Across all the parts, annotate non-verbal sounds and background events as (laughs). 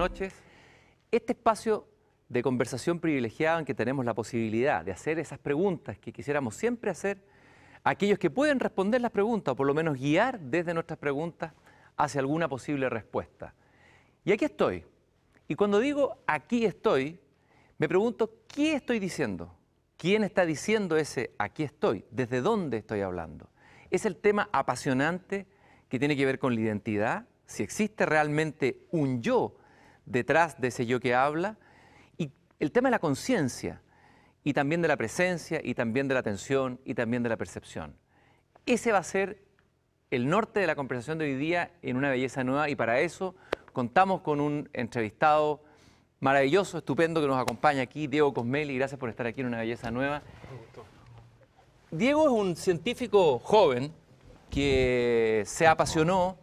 noches. Este espacio de conversación privilegiado en que tenemos la posibilidad de hacer esas preguntas que quisiéramos siempre hacer, aquellos que pueden responder las preguntas o por lo menos guiar desde nuestras preguntas hacia alguna posible respuesta. Y aquí estoy. Y cuando digo aquí estoy, me pregunto, ¿qué estoy diciendo? ¿Quién está diciendo ese aquí estoy? ¿Desde dónde estoy hablando? Es el tema apasionante que tiene que ver con la identidad, si existe realmente un yo detrás de ese yo que habla, y el tema de la conciencia, y también de la presencia, y también de la atención, y también de la percepción. Ese va a ser el norte de la conversación de hoy día en una belleza nueva, y para eso contamos con un entrevistado maravilloso, estupendo, que nos acompaña aquí, Diego Cosmeli, gracias por estar aquí en una belleza nueva. Diego es un científico joven que se apasionó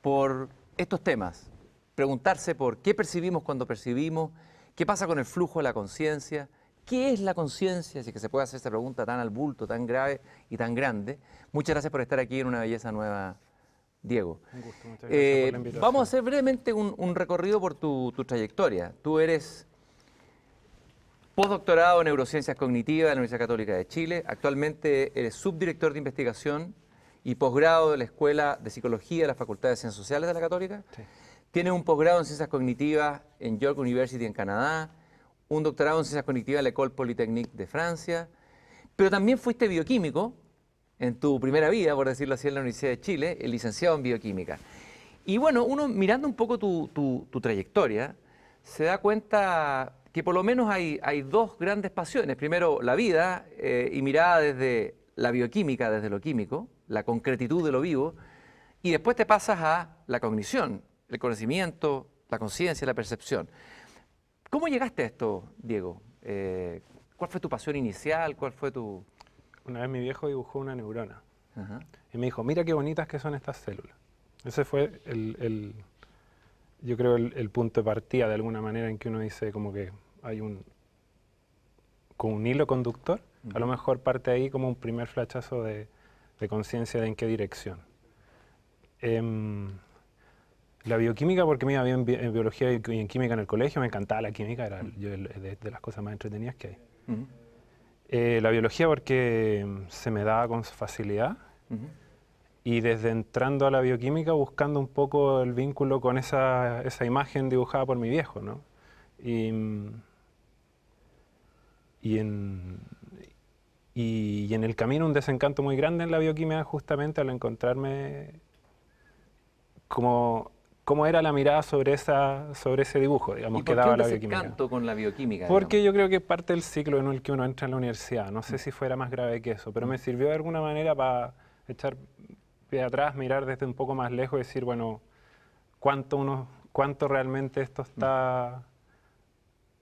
por estos temas, preguntarse por qué percibimos cuando percibimos, qué pasa con el flujo de la conciencia, qué es la conciencia, si que se puede hacer esta pregunta tan al bulto, tan grave y tan grande. Muchas gracias por estar aquí en Una Belleza Nueva, Diego. Un gusto, muchas gracias eh, por la Vamos a hacer brevemente un, recorrido por tu, trayectoria. Tú eres postdoctorado en Neurociencias Cognitivas de la Universidad Católica de Chile. Actualmente eres subdirector de investigación y posgrado de la Escuela de Psicología de la Facultad de Ciencias Sociales de la Católica. Sí. Tiene un posgrado en ciencias cognitivas en York University en Canadá, un doctorado en ciencias cognitivas en la École Polytechnique de Francia, pero también fuiste bioquímico en tu primera vida, por decirlo así, en la Universidad de Chile, el licenciado en bioquímica. Y bueno, uno mirando un poco tu, trayectoria, se da cuenta que por lo menos hay, hay dos grandes pasiones. Primero, la vida eh, y mirada desde la bioquímica, desde lo químico, la concretitud de lo vivo, y después te pasas a la cognición, el conocimiento, la conciencia, la percepción. ¿Cómo llegaste a esto, Diego? Eh, ¿Cuál fue tu pasión inicial? ¿Cuál fue tu...? Una vez mi viejo dibujó una neurona y me dijo, mira qué bonitas que son estas células. Ese fue el, yo creo, el, punto de partida de alguna manera en que uno dice como que hay un, con un hilo conductor, a lo mejor parte ahí como un primer flachazo de, conciencia de en qué dirección. Em, la bioquímica porque me iba bien en biología y en química en el colegio, me encantaba la química, era mm. de, las cosas más entretenidas que hay. Mm. Eh, la biología porque se me daba con facilidad mm-hmm. y desde entrando a la bioquímica buscando un poco el vínculo con esa, imagen dibujada por mi viejo, ¿no? Y, en, y, en el camino un desencanto muy grande en la bioquímica justamente al encontrarme como cómo era la mirada sobre, esa, sobre ese dibujo, digamos, que daba la bioquímica. tanto con la bioquímica? Porque yo creo que parte del ciclo en el que uno entra en la universidad, no sé mm. si fuera más grave que eso, pero me mm. sirvió de alguna manera para echar pie atrás, mirar desde un poco más lejos y decir, bueno, cuánto uno cuánto realmente esto mm. está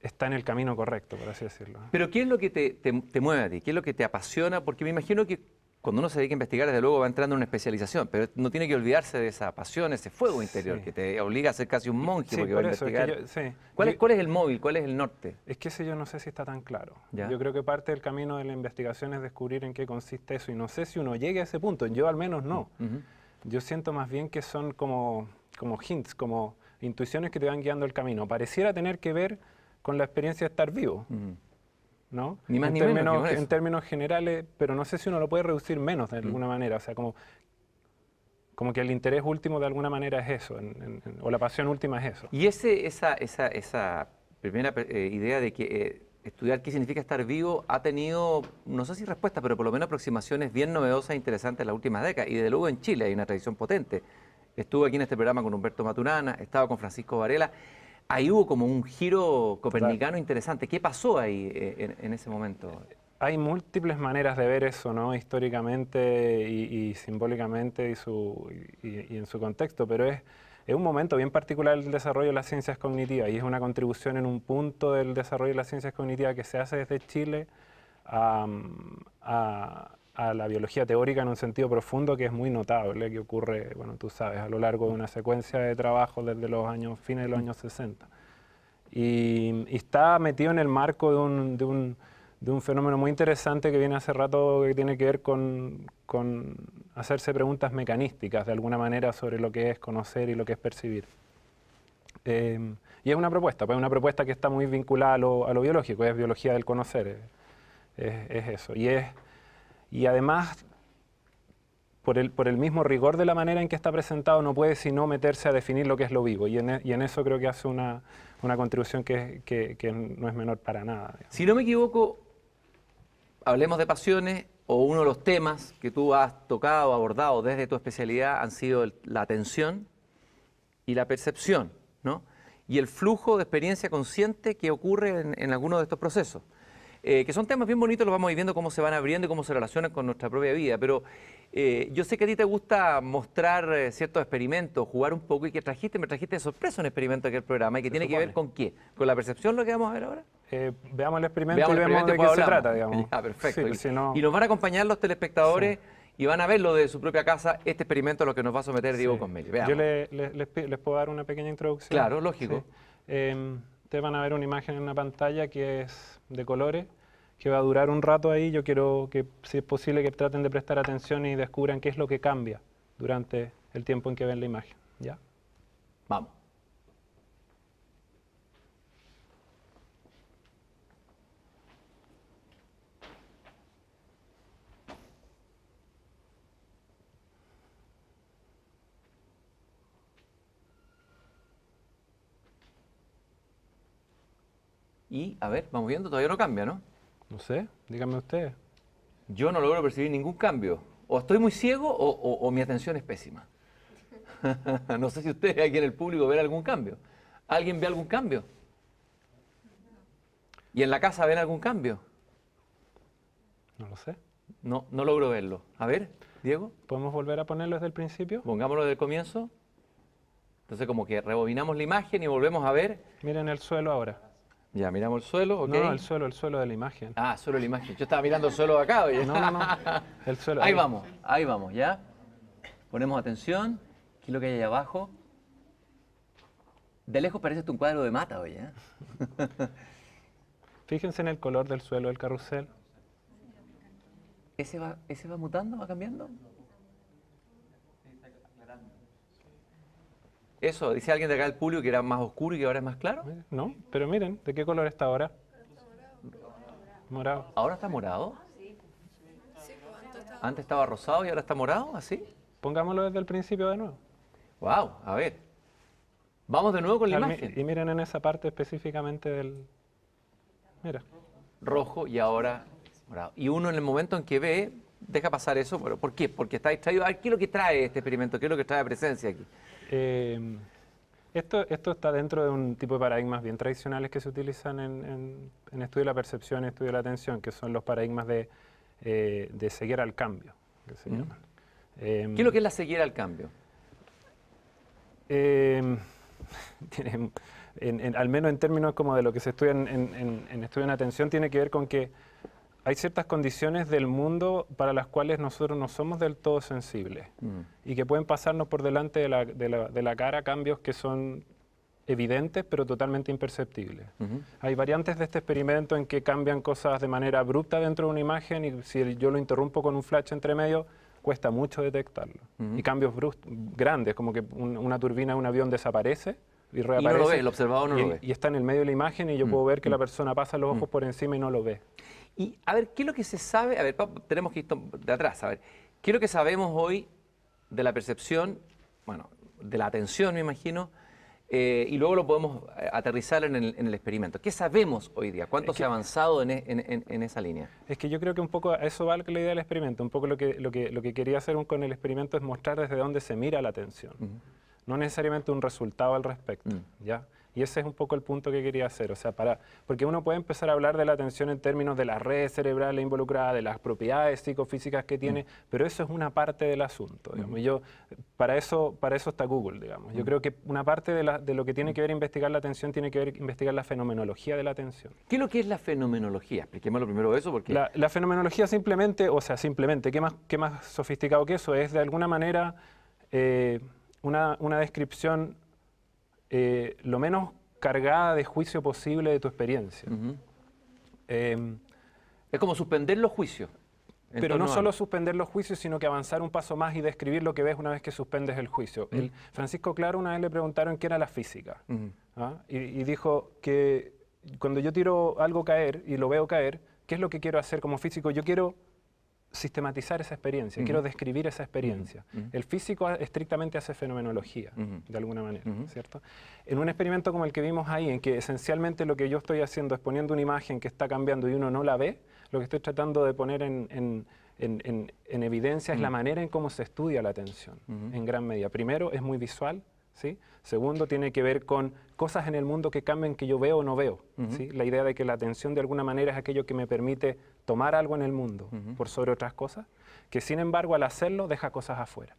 está en el camino correcto, por así decirlo. Pero ¿qué es lo que te mueve a ti? ¿Qué es lo que te apasiona? Porque me imagino que cuando uno se dedica a investigar, desde luego va entrando en una especialización, pero no tiene que olvidarse de esa pasión, ese fuego interior que te obliga a ser casi un monje porque va a investigar. ¿Cuál, es, ¿Cuál es el móvil? ¿Cuál es el norte? Es que ese yo no sé si está tan claro. Yo creo que parte del camino de la investigación es descubrir en qué consiste eso y no sé si uno llegue a ese punto, yo al menos no. Yo siento más bien que son como, como hints, como intuiciones que te van guiando el camino. Pareciera tener que ver con la experiencia de estar vivo. Ni más en términos, menos. En términos generales, pero no sé si uno lo puede reducir menos de alguna manera, o sea, como, como que el interés último de alguna manera es eso, o la pasión última es eso. Y ese, esa, esa, primera eh, idea de que eh, estudiar qué significa estar vivo ha tenido, no sé si respuesta, pero por lo menos aproximaciones bien novedosas e interesantes en las últimas décadas. Y desde luego en Chile hay una tradición potente. Estuve aquí en este programa con Humberto Maturana, estaba con Francisco Varela. Ahí hubo como un giro copernicano interesante. ¿Qué pasó ahí eh, en, ese momento? Hay múltiples maneras de ver eso, ¿no? Históricamente y, simbólicamente y, su, en su contexto, pero es un momento bien particular del desarrollo de las ciencias cognitivas y es una contribución en un punto del desarrollo de las ciencias cognitivas que se hace desde Chile a, a la biología teórica en un sentido profundo que es muy notable, que ocurre, bueno, tú sabes, a lo largo de una secuencia de trabajo desde los años, fines de los años 60. Y, está metido en el marco de un, fenómeno muy interesante que viene hace rato, que tiene que ver con, hacerse preguntas mecanísticas, de alguna manera, sobre lo que es conocer y lo que es percibir. Eh, y es una propuesta, pues una propuesta que está muy vinculada a lo, a lo biológico, es biología del conocer, es, es eso. Y es y además por el, mismo rigor de la manera en que está presentado, no puede sino meterse a definir lo que es lo vivo. Y en, e, eso creo que hace una, contribución que, no es menor para nada. Si no me equivoco, hablemos de pasiones, o uno de los temas que tú has tocado, abordado desde tu especialidad, han sido la atención y la percepción, ¿no? Y el flujo de experiencia consciente que ocurre en, alguno de estos procesos. Eh, que son temas bien bonitos, los vamos a ir cómo se van abriendo y cómo se relacionan con nuestra propia vida. Pero eh, yo sé que a ti te gusta mostrar eh, ciertos experimentos, jugar un poco, y que trajiste, me trajiste de sorpresa un experimento de aquel programa, y que tiene que ver con qué, con la percepción lo que vamos a ver ahora. veamos el experimento veamos y vemos de qué se trata, digamos. Ah, (laughs) perfecto. y, si nos van a acompañar los telespectadores. y van a ver lo de su propia casa, este experimento lo que nos va a someter Diego Diego Veamos. Yo les, puedo dar una pequeña introducción. Claro, lógico. Em, ustedes van a ver una imagen en una pantalla que es de colores que va a durar un rato ahí. Yo quiero que, si es posible, que traten de prestar atención y descubran qué es lo que cambia durante el tiempo en que ven la imagen. ¿Ya? Vamos. Y, a ver, vamos viendo, todavía no cambia, ¿no? No sé, díganme ustedes. Yo no logro percibir ningún cambio. O estoy muy ciego o, mi atención es pésima. (laughs) no sé si ustedes aquí en el público ven algún cambio. ¿Alguien ve algún cambio? ¿Y en la casa ven algún cambio? No lo sé. No, no logro verlo. A ver, Diego. ¿Podemos volver a ponerlo desde el principio? Pongámoslo desde el comienzo. Entonces como que rebobinamos la imagen y volvemos a ver. Miren el suelo ahora. Ya, miramos el suelo, ¿ok? No, el suelo, el suelo de la imagen. Ah, solo la imagen. Yo estaba mirando el suelo de acá, oye. No, no, no. (laughs) El suelo. Ahí, vamos, ahí vamos, ¿ya? Ponemos atención. ¿Qué es lo que hay ahí abajo? De lejos parece un cuadro de mata, oye. ¿eh? (laughs) Fíjense en el color del suelo del carrusel. ¿Ese va, ¿Ese va mutando, va cambiando? Eso, dice alguien de acá del público que era más oscuro y que ahora es más claro. No, pero miren, ¿de qué color está ahora? Morado. ¿Ahora está morado? Ah, pues. Pues, antes estaba rosado y ahora está morado, ¿así? Pongámoslo desde el principio de nuevo. Wow, a ver. Vamos de nuevo con la imagen. Y miren en esa parte específicamente del... Mira. Rojo y ahora morado. Y uno en el momento en que ve, deja pasar eso, ¿por qué? Porque está distraído. ¿qué es lo que trae este experimento? ¿Qué es lo que trae presencia aquí? Eh, esto, esto está dentro de un tipo de paradigmas bien tradicionales que se utilizan en, estudio de la percepción y estudio de la atención, que son los paradigmas de, eh, de ceguera al cambio. Em, ¿Qué es lo que es la seguir al cambio? Em, (laughs) al menos en términos como de lo que se estudia en, en, estudio la atención, tiene que ver con que hay ciertas condiciones del mundo para las cuales nosotros no somos del todo sensibles mm. y que pueden pasarnos por delante de la, de, la, de la, cara cambios que son evidentes pero totalmente imperceptibles. Hay variantes de este experimento en que cambian cosas de manera abrupta dentro de una imagen y si yo lo interrumpo con un flash entre medio, cuesta mucho detectarlo. Y cambios grandes, como que una turbina de un avión desaparece y reaparece. no lo ve, el observador no lo ve. Y está en el medio de la imagen y yo mm, puedo ver que la mm. persona pasa los ojos por encima y no lo ve. Y a ver, ¿qué es lo que se sabe? A ver, tenemos que ir de atrás, a ver, ¿qué es lo que sabemos hoy de la percepción, bueno, de la atención, me imagino, eh, y luego lo podemos eh, aterrizar en el, experimento. ¿Qué sabemos hoy día? ¿Cuánto se ha avanzado e, en, esa línea? Es que yo creo que un poco a eso va la idea del experimento. Un poco lo que, lo que, quería hacer con el experimento es mostrar desde dónde se mira la atención. No necesariamente un resultado al respecto. Mm. ¿ya? Y ese es un poco el punto que quería hacer, o sea, para, porque uno puede empezar a hablar de la atención en términos de las redes cerebrales involucradas, de las propiedades psicofísicas que tiene, mm. pero eso es una parte del asunto, mm. Yo, para eso, para eso está Google, digamos. Yo mm. creo que una parte de, lo que tiene que ver investigar la atención tiene que ver investigar la fenomenología de la atención. ¿Qué es lo que es la fenomenología? Expliquemos primero eso, porque... La, fenomenología simplemente, o sea, simplemente, ¿qué más, qué más sofisticado que eso? Es de alguna manera eh, una, una descripción eh, lo menos cargada de juicio posible de tu experiencia. Em, es como suspender los juicios. Pero no solo suspender los juicios, sino que avanzar un paso más y describir lo que ves una vez que suspendes el juicio. Francisco Claro una vez le preguntaron qué era la física. ¿ah? y, y, dijo que cuando yo tiro algo caer y lo veo caer, ¿qué es lo que quiero hacer como físico? Yo quiero sistematizar esa experiencia, quiero describir esa experiencia. El físico estrictamente hace fenomenología, de alguna manera, ¿cierto? En un experimento como el que vimos ahí, en que esencialmente lo que yo estoy haciendo es poniendo una imagen que está cambiando y uno no la ve, lo que estoy tratando de poner en, en evidencia es la manera en cómo se estudia la atención, en gran medida. Primero, es muy visual, Segundo, tiene que ver con cosas en el mundo que cambian que yo veo o no veo. ¿sí? La idea de que la atención de alguna manera es aquello que me permite tomar algo en el mundo por sobre otras cosas, que sin embargo al hacerlo deja cosas afuera.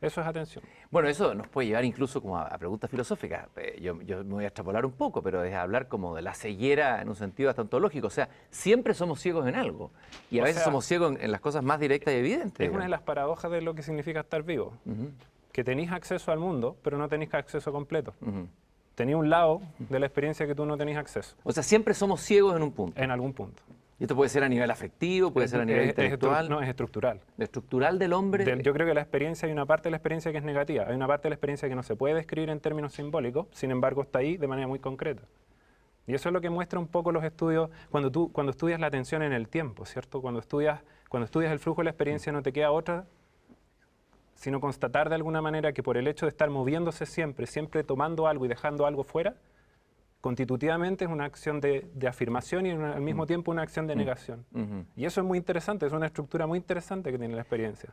Eso es atención. Bueno, eso nos puede llevar incluso como a, preguntas filosóficas. Eh, yo, me voy a extrapolar un poco, pero es hablar como de la ceguera en un sentido hasta ontológico. O sea, siempre somos ciegos en algo. Y a veces somos ciegos en, las cosas más directas y evidentes. Es una de las paradojas de lo que significa estar vivo que tenéis acceso al mundo, pero no tenéis acceso completo. tenía un lado de la experiencia que tú no tenéis acceso. O sea, siempre somos ciegos en un punto. En algún punto. Y esto puede ser a nivel afectivo, puede ser a nivel intelectual. no, es estructural. ¿Estructural del hombre? yo creo que la experiencia, hay una parte de la experiencia que es negativa, hay una parte de la experiencia que no se puede describir en términos simbólicos, sin embargo está ahí de manera muy concreta. Y eso es lo que muestra un poco los estudios, cuando tú cuando estudias la atención en el tiempo, ¿cierto? Cuando estudias, cuando estudias el flujo de la experiencia no te queda otra sino constatar de alguna manera que por el hecho de estar moviéndose siempre, siempre tomando algo y dejando algo fuera, constitutivamente es una acción de, afirmación y al mismo mm. tiempo una acción de mm. negación. Y eso es muy interesante, es una estructura muy interesante que tiene la experiencia.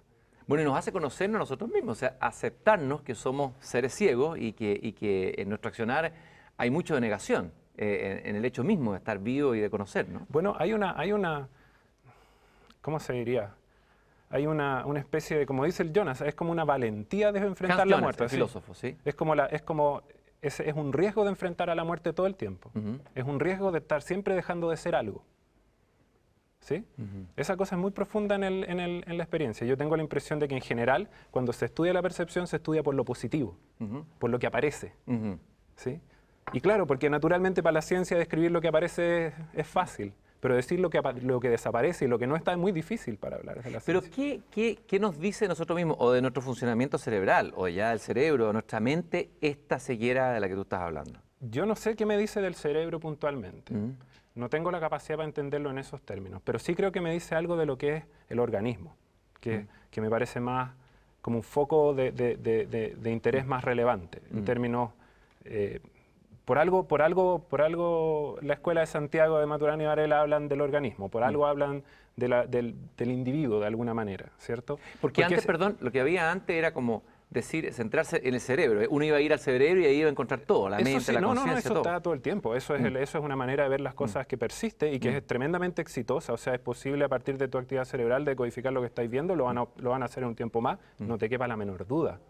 Bueno, y nos hace conocernos nosotros mismos, o sea, aceptarnos que somos seres ciegos y que, en nuestro accionar hay mucho de negación eh, en, el hecho mismo de estar vivo y de conocernos. Bueno, hay una, hay una, ¿cómo se diría? hay una, especie de, como dice el Jonas, es como una valentía de enfrentar la muerte. filósofo, ¿sí? Es como, es, como es, un riesgo de enfrentar a la muerte todo el tiempo. Es un riesgo de estar siempre dejando de ser algo. ¿Sí? Esa cosa es muy profunda en, la experiencia. Yo tengo la impresión de que en general, cuando se estudia la percepción, se estudia por lo positivo, por lo que aparece. ¿sí? Y claro, porque naturalmente para la ciencia describir lo que aparece es fácil pero decir lo que, lo que desaparece y lo que no está es muy difícil para hablar Pero ¿qué, qué, nos dice nosotros mismos o de nuestro funcionamiento cerebral o ya del cerebro, o nuestra mente, esta ceguera de la que tú estás hablando? Yo no sé qué me dice del cerebro puntualmente. Mm. No tengo la capacidad para entenderlo en esos términos, pero sí creo que me dice algo de lo que es el organismo, que, mm. me parece más como un foco de, interés mm. más relevante en términos eh, por algo, por algo, por algo la escuela de Santiago de Maturana y Varela hablan del organismo, por algo mm. hablan del, individuo de alguna manera, ¿cierto? Porque, antes, perdón, lo que había antes era como decir, centrarse en el cerebro. Eh, uno iba a ir al cerebro y ahí iba a encontrar todo, la mente, la no, no, eso está todo el tiempo. Eso es, mm. eso es una manera de ver las mm. cosas que persiste y que es tremendamente exitosa. O sea, es posible a partir de tu actividad cerebral de codificar lo que estáis viendo, lo van a, lo van a hacer en un tiempo más, no te quepa la menor duda.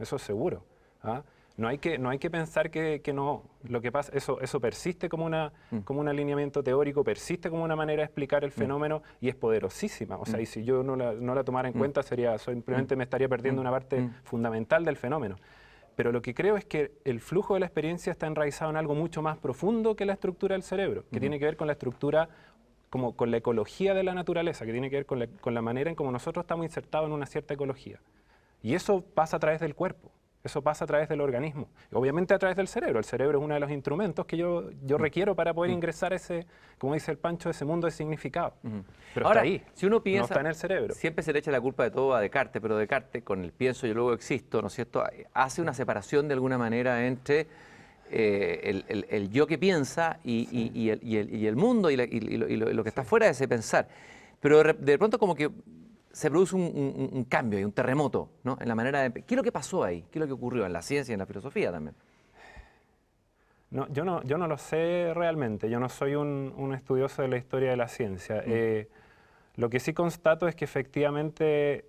Eso es seguro. ¿ah? no hay que, no hay que pensar que, no, lo que eso, persiste como, mm. como un alineamiento teórico, persiste como una manera de explicar el mm. fenómeno y es poderosísima. O sea, mm. y si yo no la, no tomara en cuenta, sería, simplemente me estaría perdiendo una parte fundamental del fenómeno. Pero lo que creo es que el flujo de la experiencia está enraizado en algo mucho más profundo que la estructura del cerebro, que tiene que ver con la estructura como con la ecología de la naturaleza, que tiene que ver con la, con la manera en como nosotros estamos insertados en una cierta ecología. Y eso pasa a través del cuerpo. Eso pasa a través del organismo. Obviamente a través del cerebro. El cerebro es uno de los instrumentos que yo, yo mm. requiero para poder mm. ingresar ese, como dice el Pancho, ese mundo de significado. Pero Ahora, ahí. Si uno piensa, está en el cerebro. Siempre se le echa la culpa de todo a Descartes, pero Descartes, con el pienso yo luego existo, ¿no es cierto? Hace una separación de alguna manera entre eh, el, yo que piensa y, el, mundo y, lo, que está fuera de ese pensar. Pero de pronto como que se produce un, cambio y un terremoto en la manera de... ¿Qué es lo que pasó ahí? ¿Qué es lo que ocurrió en la ciencia y en la filosofía también? No, yo, no, yo no lo sé realmente, yo no soy un, estudioso de la historia de la ciencia. Mm. Eh, lo que sí constato es que efectivamente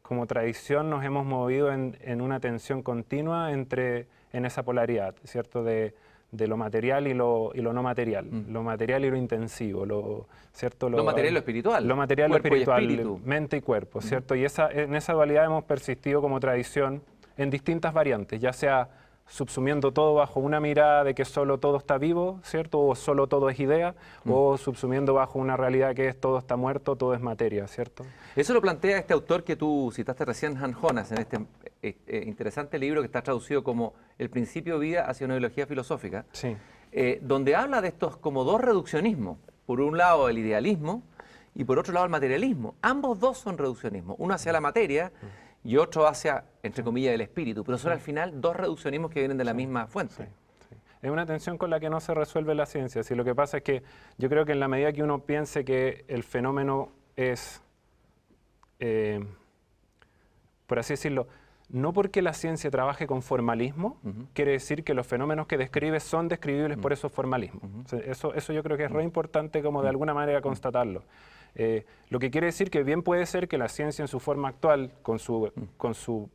como tradición nos hemos movido en, en una tensión continua entre, en esa polaridad, ¿cierto? De, de lo material y lo, y lo no material, mm. lo material y lo intensivo, lo, ¿cierto? Lo, material y lo espiritual. Lo material y lo espiritual, mente y cuerpo, mm. ¿cierto? Y esa, en esa dualidad hemos persistido como tradición en distintas variantes, ya sea subsumiendo todo bajo una mirada de que solo todo está vivo, ¿cierto? O solo todo es idea, mm. o subsumiendo bajo una realidad que es todo está muerto, todo es materia, ¿cierto? Eso lo plantea este autor que tú citaste recién, Han Jonas, en este eh, eh, interesante libro que está traducido como El principio vida hacia una ideología filosófica, eh, donde habla de estos como dos reduccionismos. Por un lado el idealismo y por otro lado el materialismo. Ambos dos son reduccionismos, uno hacia la materia. Mm y otro hacia, entre comillas, el espíritu, pero son al final dos reduccionismos que vienen de la misma fuente. Es una tensión con la que no se resuelve la ciencia. Si lo que pasa es que yo creo que en la medida que uno piense que el fenómeno es, eh, por así decirlo, no porque la ciencia trabaje con formalismo, quiere decir que los fenómenos que describe son describibles por esos formalismos. eso, eso yo creo que es re importante como de alguna manera constatarlo. Eh, lo que quiere decir que bien puede ser que la ciencia en su forma actual, con su, mm. con su,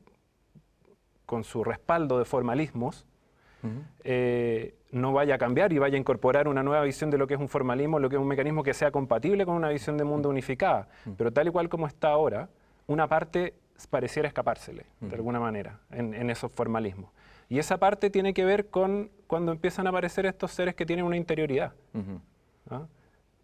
con su respaldo de formalismos, eh, no vaya a cambiar y vaya a incorporar una nueva visión de lo que es un formalismo, lo que es un mecanismo que sea compatible con una visión de mundo mm. unificada. Mm. Pero tal y cual como está ahora, una parte pareciera escapársele, de alguna manera, en, en esos formalismos. Y esa parte tiene que ver con cuando empiezan a aparecer estos seres que tienen una interioridad. ¿no?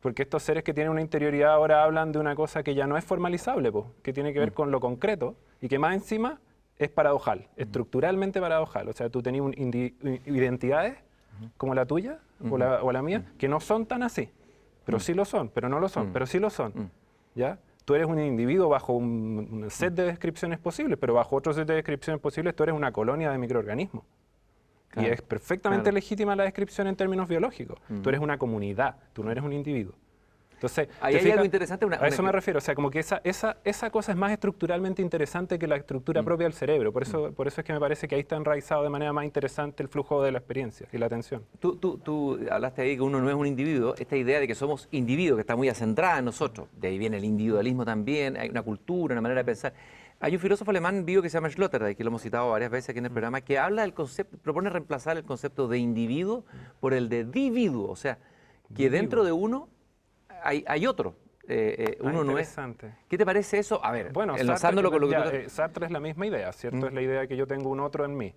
Porque estos seres que tienen una interioridad ahora hablan de una cosa que ya no es formalizable, que tiene que ver mm. con lo concreto y que más encima es paradojal, mm. estructuralmente paradojal. O sea, tú tenías identidades como la tuya o la, o, la, mía mm. que no son tan así, pero sí lo son, pero no lo son, pero sí lo son. ¿Ya? tú eres un individuo bajo un, set de descripciones posibles, pero bajo otro set de descripciones posibles tú eres una colonia de microorganismos y es perfectamente legítima la descripción en términos biológicos. Tú eres una comunidad, tú no eres un individuo. Entonces, Ahí hay algo interesante. a eso me refiero. O sea, como que esa, esa, esa cosa es más estructuralmente interesante que la estructura mm. propia del cerebro. Por mm. eso, por eso es que me parece que ahí está enraizado de manera más interesante el flujo de la experiencia y la atención. Tú, tú, tú hablaste ahí que uno no es un individuo. Esta idea de que somos individuos, que está muy acentrada en nosotros. De ahí viene el individualismo también. Hay una cultura, una manera de pensar. Hay un filósofo alemán vivo que se llama Schlotter, que lo hemos citado varias veces aquí en el programa, que habla del concepto, propone reemplazar el concepto de individuo por el de individuo. o sea, que dentro de uno hay, otro. Eh, eh, ah, uno No es. ¿Qué te parece eso? A ver, bueno, enlazándolo con lo que eh, Sartre es la misma idea, ¿cierto? Es la idea que yo tengo un otro en mí.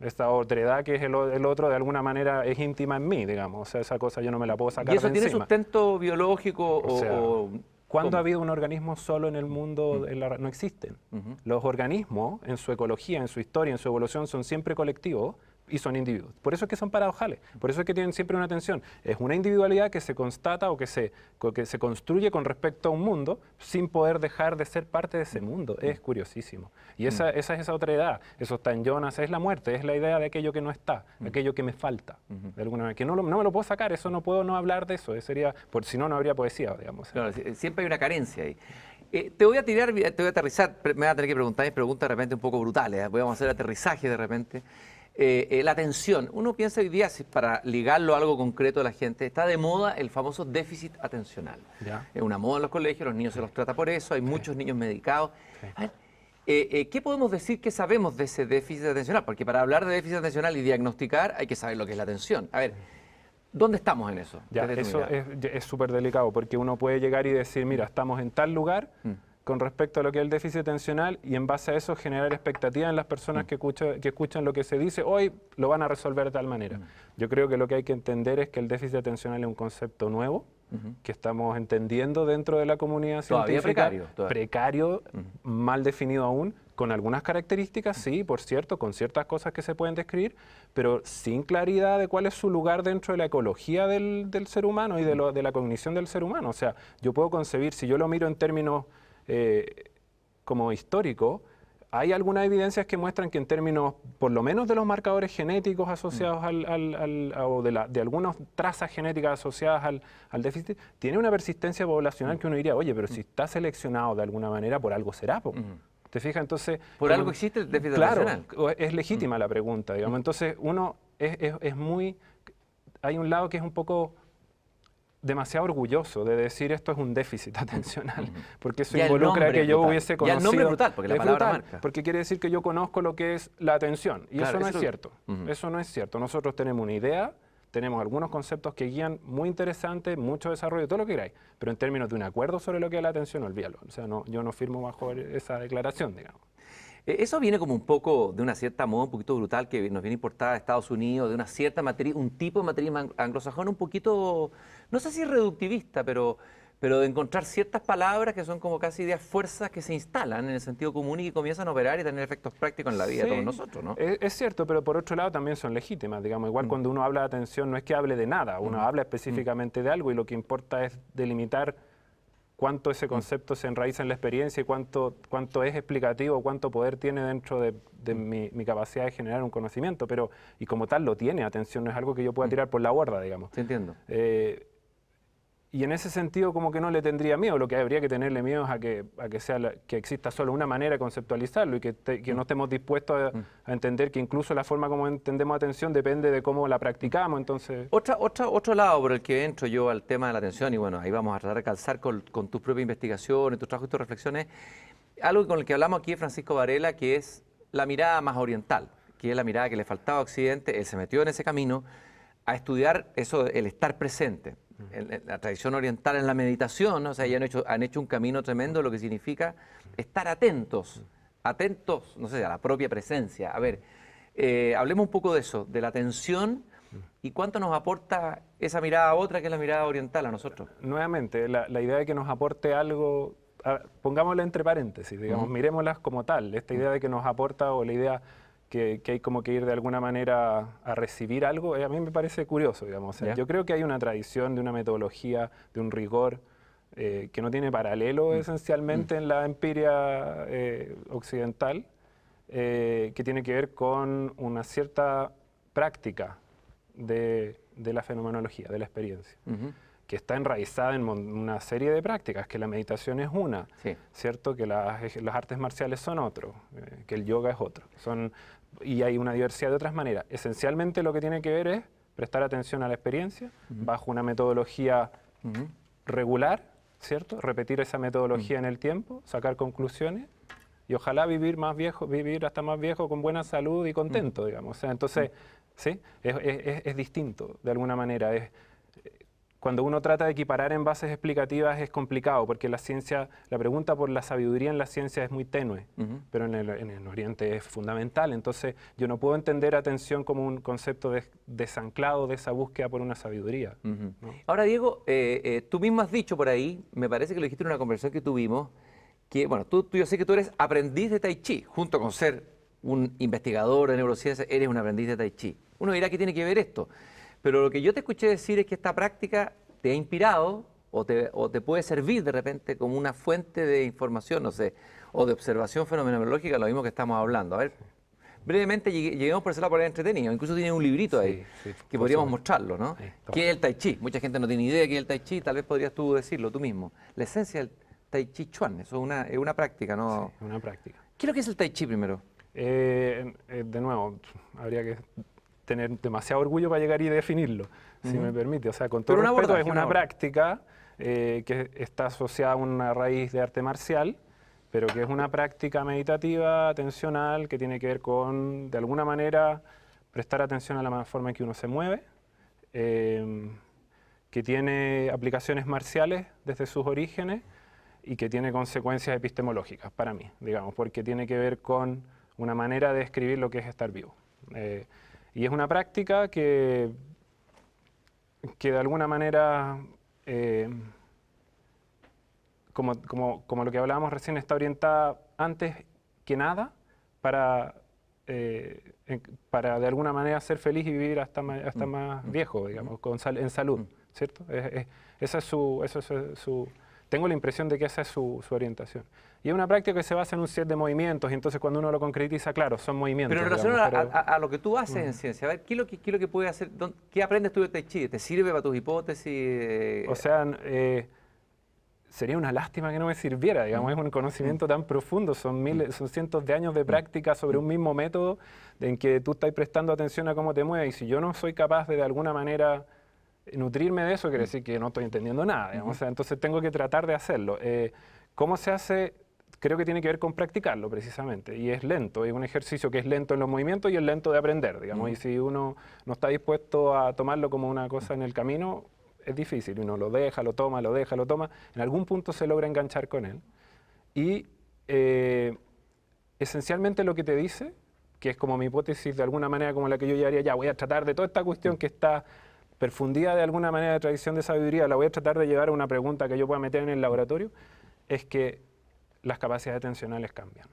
esta otredad que es el, otro de alguna manera es íntima en mí, digamos. O sea, esa cosa yo no me la puedo sacar. ¿Y eso tiene sustento biológico o, ¿Cuándo ha habido un organismo solo en el mm. mundo? Mm. no existen. Los organismos, en su ecología, en su historia, en su evolución, son siempre colectivos y son individuos. Por eso es que son paradojales, por eso es que tienen siempre una tensión. Es una individualidad que se constata o que se, que se construye con respecto a un mundo sin poder dejar de ser parte de ese mundo. Es curiosísimo. Y esa, mm. esa es esa otra edad. Eso está en Jonas, es la muerte, es la idea de aquello que no está, mm. aquello que me falta, de alguna manera. Que no, no me lo puedo sacar, eso no puedo no hablar de eso. Eh, sería, por si no, no habría poesía, digamos. Eh, siempre hay una carencia ahí. Eh, te voy a tirar, te voy a aterrizar, me vas a tener que preguntar mis preguntas de repente un poco brutales, ¿eh? voy a hacer aterrizaje de repente. Eh, eh, la atención. Uno piensa hoy día, si para ligarlo a algo concreto a la gente, está de moda el famoso déficit atencional. Es una moda en los colegios, los niños se los trata por eso, hay muchos niños medicados. Eh, ¿Qué podemos decir que sabemos de ese déficit atencional? Porque para hablar de déficit atencional y diagnosticar hay que saber lo que es la atención. A ver, ¿Dónde estamos en eso? eso es súper delicado porque uno puede llegar y decir, mira, estamos en tal lugar, mm con respecto a lo que es el déficit atencional y en base a eso generar expectativas en las personas mm. que, escucha, que escuchan lo que se dice, hoy lo van a resolver de tal manera. Mm. Yo creo que lo que hay que entender es que el déficit atencional es un concepto nuevo, que estamos entendiendo dentro de la comunidad científica. Precario, precario mal definido aún, con algunas características, sí, por cierto, con ciertas cosas que se pueden describir, pero sin claridad de cuál es su lugar dentro de la ecología del, ser humano y de, lo, de la cognición del ser humano. O sea, yo puedo concebir, si yo lo miro en términos eh, como histórico, hay algunas evidencias que muestran que en términos, por lo menos de los marcadores genéticos asociados al, o de, algunas trazas genéticas asociadas al, déficit, tiene una persistencia poblacional que uno diría, oye, pero si está seleccionado de alguna manera, por algo será. ¿Te fijas? Entonces... Por algo existe el déficit Claro, es legítima la pregunta, digamos. Entonces, uno es muy... Hay un lado que es un poco demasiado orgulloso de decir esto es un déficit (laughs) atencional, porque eso involucra que yo hubiese conocido... Y el nombre brutal, porque la palabra marca. Porque quiere decir que yo conozco lo que es la atención, y eso no es cierto, eso no es cierto. Nosotros tenemos una idea, tenemos algunos conceptos que guían muy interesante, mucho desarrollo, todo lo que queráis, pero en términos de un acuerdo sobre lo que es la atención, olvídalo. O sea, no, yo no firmo bajo esa declaración, digamos. E, eso viene como un poco de una cierta moda un poquito brutal que nos viene importada de Estados Unidos, de una cierta matriz, un tipo de matriz anglosajón un poquito no sé si reductivista, pero, pero de encontrar ciertas palabras que son como casi ideas fuerzas que se instalan en el sentido común y que comienzan a operar y tener efectos prácticos en la vida de todos nosotros, ¿no? E, es, cierto, pero por otro lado también son legítimas, digamos, igual mm. cuando uno habla de atención no es que hable de nada, uno mm. habla específicamente mm. de algo y lo que importa es delimitar cuánto ese concepto se enraiza en la experiencia y cuánto, cuánto es explicativo, cuánto poder tiene dentro de, mi, capacidad de generar un conocimiento, pero y como tal lo tiene, atención, no es algo que yo pueda tirar por la borda, digamos. entiendo. Eh, y en ese sentido como que no le tendría miedo, lo que habría que tenerle miedo es a que, que, sea que exista solo una manera de conceptualizarlo y que, mm. no estemos dispuestos mm. a, entender que incluso la forma como entendemos atención depende de cómo la practicamos. Entonces... Otra, otra, otro lado por el que entro yo al tema de la atención, y bueno, ahí vamos a tratar de calzar con, con tus propias investigaciones, tus trabajos y tus reflexiones, algo con el que hablamos aquí Francisco Varela, que es la mirada más oriental, que es la mirada que le faltaba a Occidente, él se metió en ese camino a estudiar eso, el estar presente la tradición oriental en la meditación, o sea, ya han hecho, han hecho un camino tremendo, lo que significa estar atentos, atentos, no sé, a la propia presencia. A ver, eh, hablemos un poco de eso, de la atención y cuánto nos aporta esa mirada a otra que es la mirada oriental a nosotros. Nuevamente, la, idea de que nos aporte algo, pongámosla entre paréntesis, digamos, miremoslas como tal, esta idea de que nos aporta o la idea que, hay como que ir de alguna manera a recibir algo, eh, a mí me parece curioso, digamos. Yo creo que hay una tradición de una metodología, de un rigor, eh, que no tiene paralelo mm. esencialmente mm. en la empiria eh, occidental, que tiene que ver con una cierta práctica de, de la fenomenología, de la experiencia. que está enraizada en una serie de prácticas, que la meditación es una, ¿cierto? Que las, artes marciales son otro, que el yoga es otro. Son, y hay una diversidad de otras maneras. Esencialmente lo que tiene que ver es prestar atención a la experiencia bajo una metodología regular, ¿cierto? Repetir esa metodología en el tiempo, sacar conclusiones y ojalá vivir más viejo, vivir hasta más viejo con buena salud y contento, digamos. entonces, ¿sí? Es, distinto de alguna manera cuando uno trata de equiparar en bases explicativas es complicado, porque la ciencia, la pregunta por la sabiduría en la ciencia es muy tenue, pero en el, Oriente es fundamental. Entonces, yo no puedo entender atención como un concepto desanclado de esa búsqueda por una sabiduría. Ahora, Diego, eh, eh, tú mismo has dicho por ahí, me parece que lo dijiste en una conversación que tuvimos, que, bueno, tú, yo sé que tú eres aprendiz de Tai Chi, junto con ser un investigador de neurociencia, eres un aprendiz de Tai Chi. Uno dirá, ¿qué tiene que ver esto? Pero lo que yo te escuché decir es que esta práctica te ha inspirado o te, puede servir de repente como una fuente de información, no sé, o de observación fenomenológica, lo mismo que estamos hablando. A ver, brevemente lleguemos por ese la palabra entretenida. entretenido. Incluso tiene un librito ahí que podríamos mostrarlo, ¿no? ¿Qué es el tai chi? Mucha gente no tiene idea de qué es el tai chi, tal vez podrías tú decirlo tú mismo. La esencia del tai chi chuan, eso es una, práctica, ¿no? Sí, una práctica. ¿Qué es lo que es el tai chi primero? Eh, eh, de nuevo, habría que tener demasiado orgullo para llegar y definirlo, si me permite. O sea, con todo respeto, es una práctica eh, que está asociada a una raíz de arte marcial, pero que es una práctica meditativa, atencional, que tiene que ver con, de alguna manera, prestar atención a la forma en que uno se mueve, em, que tiene aplicaciones marciales desde sus orígenes y que tiene consecuencias epistemológicas para mí, digamos, porque tiene que ver con una manera de escribir lo que es estar vivo. Eh, y es una práctica que, que de alguna manera, eh, como, lo que hablábamos recién, está orientada antes que nada para, eh, para de alguna manera ser feliz y vivir hasta, mm. más, hasta mm. más viejo, digamos, con en salud, mm. ¿cierto? esa es su tengo la impresión de que esa es su, orientación. Y es una práctica que se basa en un set de movimientos, y entonces cuando uno lo concretiza, claro, son movimientos. Pero en relación a, lo que tú haces en ciencia, a ver, ¿qué lo que, qué hacer? ¿Qué aprendes tú de Tai Chi? ¿Te sirve para tus hipótesis? O sea, eh, sería una lástima que no me sirviera, digamos, es un conocimiento tan profundo, son, miles, son cientos de años de práctica sobre un mismo método en que tú estás prestando atención a cómo te mueves, y si yo no soy capaz de de alguna manera nutrirme de eso quiere mm. decir que no estoy entendiendo nada, entonces tengo que tratar de hacerlo. Eh, ¿Cómo se hace? Creo que tiene que ver con practicarlo precisamente, y es lento, es un ejercicio que es lento en los movimientos y es lento de aprender, digamos, y si uno no está dispuesto a tomarlo como una cosa en el camino, es difícil, uno lo deja, lo toma, lo deja, lo toma, en algún punto se logra enganchar con él, y eh, esencialmente lo que te dice, que es como mi hipótesis de alguna manera como la que yo ya ya voy a tratar de toda esta cuestión mm. que está perfundida de alguna manera de tradición de sabiduría, la voy a tratar de llevar a una pregunta que yo pueda meter en el laboratorio, es que las capacidades atencionales cambian,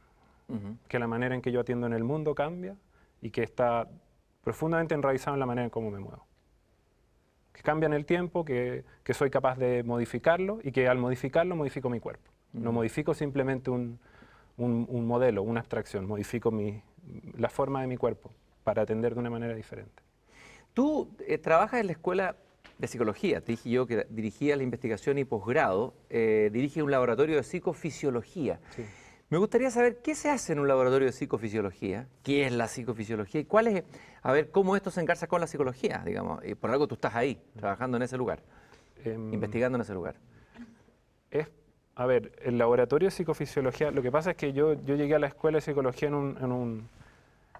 que la manera en que yo atiendo en el mundo cambia y que está profundamente enraizado en la manera en cómo me muevo. Que cambian el tiempo, que, soy capaz de modificarlo y que al modificarlo modifico mi cuerpo. No modifico simplemente un, modelo, una abstracción, modifico la forma de mi cuerpo para atender de una manera diferente. Tú eh, trabajas en la Escuela de Psicología, te dije yo que dirigía la investigación y posgrado, eh, dirige un laboratorio de psicofisiología. Me gustaría saber qué se hace en un laboratorio de psicofisiología, qué es la psicofisiología y cuál es, a ver, cómo esto se encarza con la psicología, digamos, y por algo tú estás ahí, trabajando en ese lugar, em, investigando en ese lugar. Es a ver, el laboratorio de psicofisiología, lo que pasa es que yo, yo llegué a la escuela de psicología en,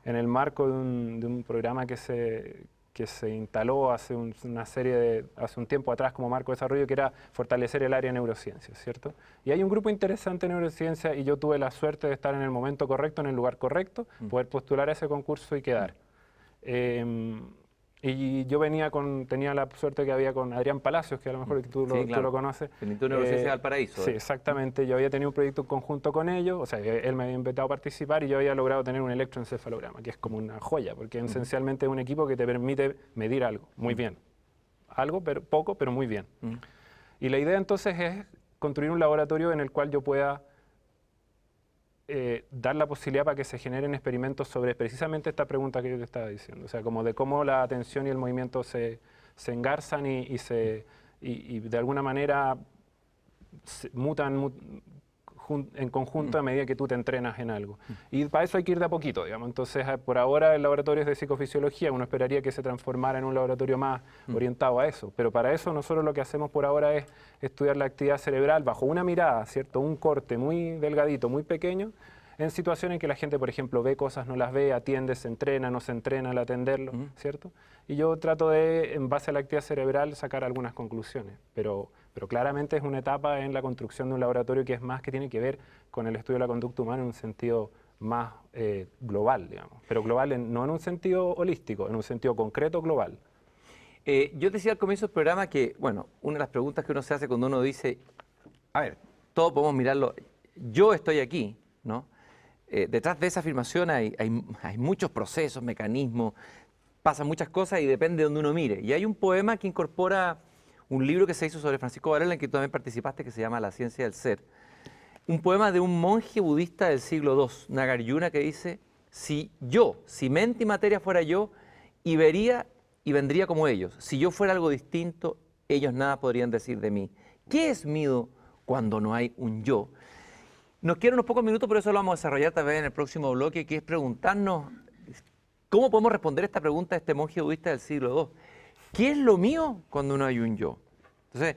en, el marco de un, programa que se, que se instaló hace un, una serie de, hace un tiempo atrás como marco de desarrollo, que era fortalecer el área de neurociencia, ¿cierto? Y hay un grupo interesante en neurociencia y yo tuve la suerte de estar en el momento correcto, en el lugar correcto, mm. poder postular a ese concurso y quedar. Mm. Em, y yo venía con, tenía la suerte que había con Adrián Palacios, que a lo mejor tú, lo, claro. tú lo, conoces. Eh, paraíso Sí, eh. exactamente. Yo había tenido un proyecto en conjunto con ellos, o sea, él me había invitado a participar y yo había logrado tener un electroencefalograma, que es como una joya, porque esencialmente es un equipo que te permite medir algo, muy bien. Algo, pero poco, pero muy bien. Y la idea entonces es construir un laboratorio en el cual yo pueda eh, dar la posibilidad para que se generen experimentos sobre precisamente esta pregunta que yo te estaba diciendo, o sea, como de cómo la atención y el movimiento se, engarzan y, se, y, de alguna manera mutan, en conjunto mm. a medida que tú te entrenas en algo. Mm. Y para eso hay que ir de a poquito, digamos. Entonces, eh, por ahora el laboratorio es de psicofisiología, uno esperaría que se transformara en un laboratorio más mm. orientado a eso. Pero para eso nosotros lo que hacemos por ahora es estudiar la actividad cerebral bajo una mirada, ¿cierto? Un corte muy delgadito, muy pequeño, en situaciones en que la gente, por ejemplo, ve cosas, no las ve, atiende, se entrena, no se entrena al atenderlo, ¿cierto? Y yo trato de, en base a la actividad cerebral, sacar algunas conclusiones, pero pero claramente es una etapa en la construcción de un laboratorio que es más que tiene que ver con el estudio de la conducta humana en un sentido más eh, global, digamos. Pero global no en un sentido holístico, en un sentido concreto global. Eh, yo decía al comienzo del programa que, bueno, una de las preguntas que uno se hace cuando uno dice, a ver, todos podemos mirarlo, yo estoy aquí, ¿no? Eh, detrás de esa afirmación hay, hay, muchos procesos, mecanismos, pasan muchas cosas y depende de donde uno mire. Y hay un poema que incorpora un libro que se hizo sobre Francisco Varela, en que tú también participaste, que se llama La ciencia del ser. Un poema de un monje budista del siglo II, Nagarjuna, que dice, si yo, si mente y materia fuera yo, y vería y vendría como ellos. Si yo fuera algo distinto, ellos nada podrían decir de mí. ¿Qué es mío cuando no hay un yo? Nos quieren unos pocos minutos, pero eso lo vamos a desarrollar también en el próximo bloque, que es preguntarnos cómo podemos responder esta pregunta de este monje budista del siglo II ¿Qué es lo mío cuando no hay un yo? Entonces,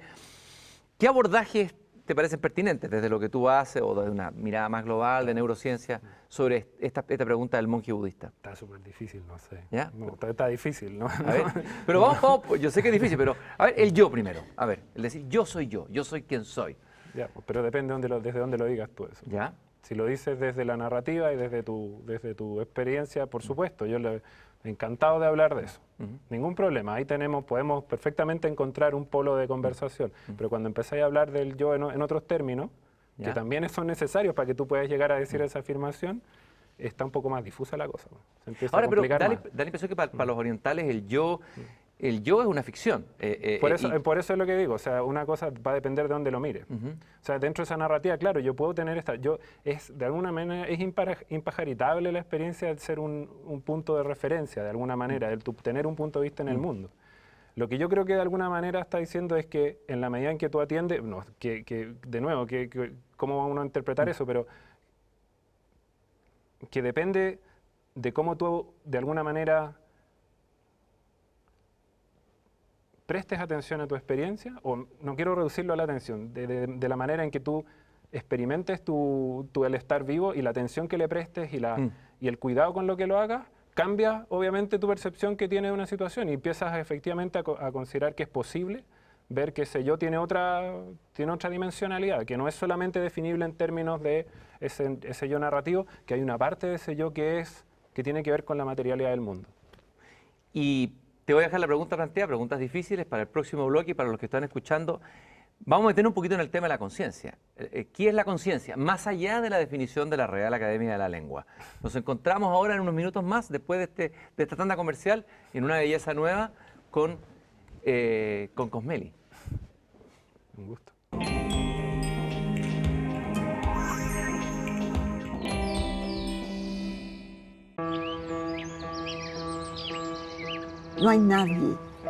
¿qué abordajes te parecen pertinentes desde lo que tú haces o desde una mirada más global de neurociencia sobre esta, pregunta del monje budista? Está súper difícil, no sé. ¿Ya? No, está, difícil, ¿no? A ver, (laughs) pero vamos, vamos, yo sé que es difícil, pero a ver, el yo primero. A ver, el decir yo soy yo, yo soy quien soy. Ya, pues, pero depende desde dónde lo digas tú eso. ¿Ya? Si lo dices desde la narrativa y desde tu, desde tu experiencia, por supuesto, yo le, Encantado de hablar de eso. Ningún problema. Ahí tenemos, podemos perfectamente encontrar un polo de conversación. Pero cuando empezáis a hablar del yo en, otros términos, que también son necesarios para que tú puedas llegar a decir esa afirmación, está un poco más difusa la cosa. Ahora, pero da, la impresión que para los orientales el yo el yo es una ficción. Eh, eh, por, eh, eso, por eso es lo que digo, o sea, una cosa va a depender de dónde lo mire. O sea, dentro de esa narrativa, claro, yo puedo tener esta, yo es de alguna manera, es impajaritable la experiencia de ser un, punto de referencia, de alguna manera, de tener un punto de vista en el mundo. Lo que yo creo que de alguna manera está diciendo es que en la medida en que tú atiendes, que, de nuevo, que, ¿cómo va uno a interpretar eso? Pero que depende de cómo tú de alguna manera prestes atención a tu experiencia, o no quiero reducirlo a la atención, de, la manera en que tú experimentes tu, el estar vivo y la atención que le prestes y, la, mm. y el cuidado con lo que lo hagas, cambia obviamente tu percepción que tiene de una situación y empiezas efectivamente a, considerar que es posible ver que ese yo tiene otra, tiene otra dimensionalidad, que no es solamente definible en términos de ese, yo narrativo, que hay una parte de ese yo que, es, que tiene que ver con la materialidad del mundo. Y te voy a dejar la pregunta planteada, preguntas difíciles para el próximo bloque y para los que están escuchando. Vamos a meter un poquito en el tema de la conciencia. Eh, eh, ¿Qué es la conciencia? Más allá de la definición de la Real Academia de la Lengua. Nos encontramos ahora en unos minutos más, después de, este, esta tanda comercial, en una belleza nueva con, eh, con Cosmeli. Un gusto no hay nadie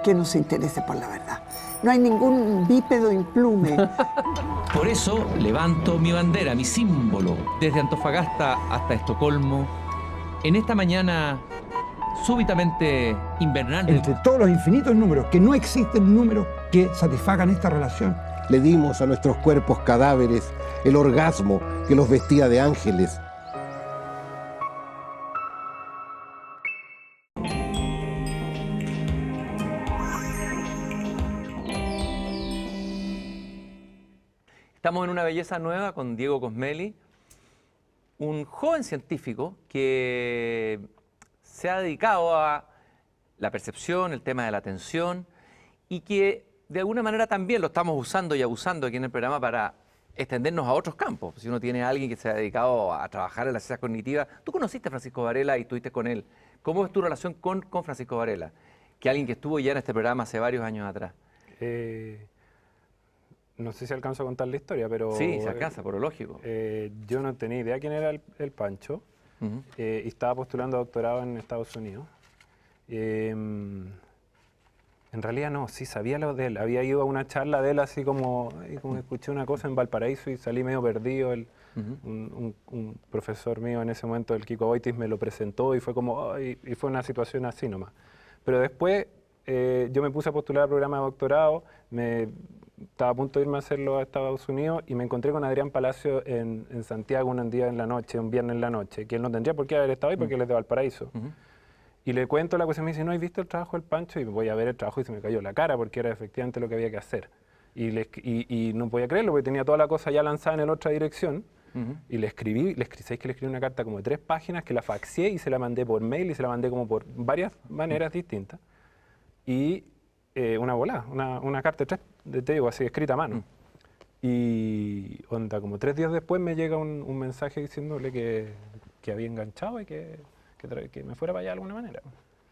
que nos interese por la verdad. No hay ningún bípedo implume. (laughs) Por eso levanto mi bandera, mi símbolo, desde Antofagasta hasta Estocolmo, en esta mañana súbitamente invernal. Entre todos los infinitos números, que no existen números que satisfagan esta relación. Le dimos a nuestros cuerpos cadáveres el orgasmo que los vestía de ángeles Belleza Nueva con Diego Cosmeli, un joven científico que se ha dedicado a la percepción, el tema de la atención y que de alguna manera también lo estamos usando y abusando aquí en el programa para extendernos a otros campos. Si uno tiene a alguien que se ha dedicado a trabajar en la ciencia cognitiva, tú conociste a Francisco Varela y estuviste con él. ¿Cómo es tu relación con, Francisco Varela? Que alguien que estuvo ya en este programa hace varios años atrás. Eh, no sé si alcanzo a contar la historia, pero... Sí, se alcanza, por lo lógico. Eh, yo no tenía idea quién era el, Pancho eh, y estaba postulando a doctorado en Estados Unidos. Em, en realidad no, sí sabía lo de él. Había ido a una charla de él así como, escuché una cosa en Valparaíso y salí medio perdido. un, profesor mío en ese momento, el Kiko Oitis, me lo presentó y fue como, y, fue una situación así nomás. Pero después eh, yo me puse a postular al programa de doctorado, me estaba a punto de irme a hacerlo a Estados Unidos y me encontré con Adrián Palacio en, Santiago un día en la noche, un viernes en la noche, que él no tendría por qué haber estado ahí porque mm. él es de Valparaíso. Y le cuento la cosa y me dice, no, ¿has visto el trabajo del Pancho? Y voy a ver el trabajo y se me cayó la cara porque era efectivamente lo que había que hacer. Y, no podía creerlo porque tenía toda la cosa ya lanzada en la otra dirección. Y le escribí, le escribí, que le escribí una carta como de tres páginas que la faxié y se la mandé por mail y se la mandé como por varias maneras distintas. Y eh, una bola, una, una carta de tres te digo, así escrita a mano. Mm. Y onda, como tres días después me llega un, mensaje diciéndole que, que, había enganchado y que, que, me fuera para allá de alguna manera.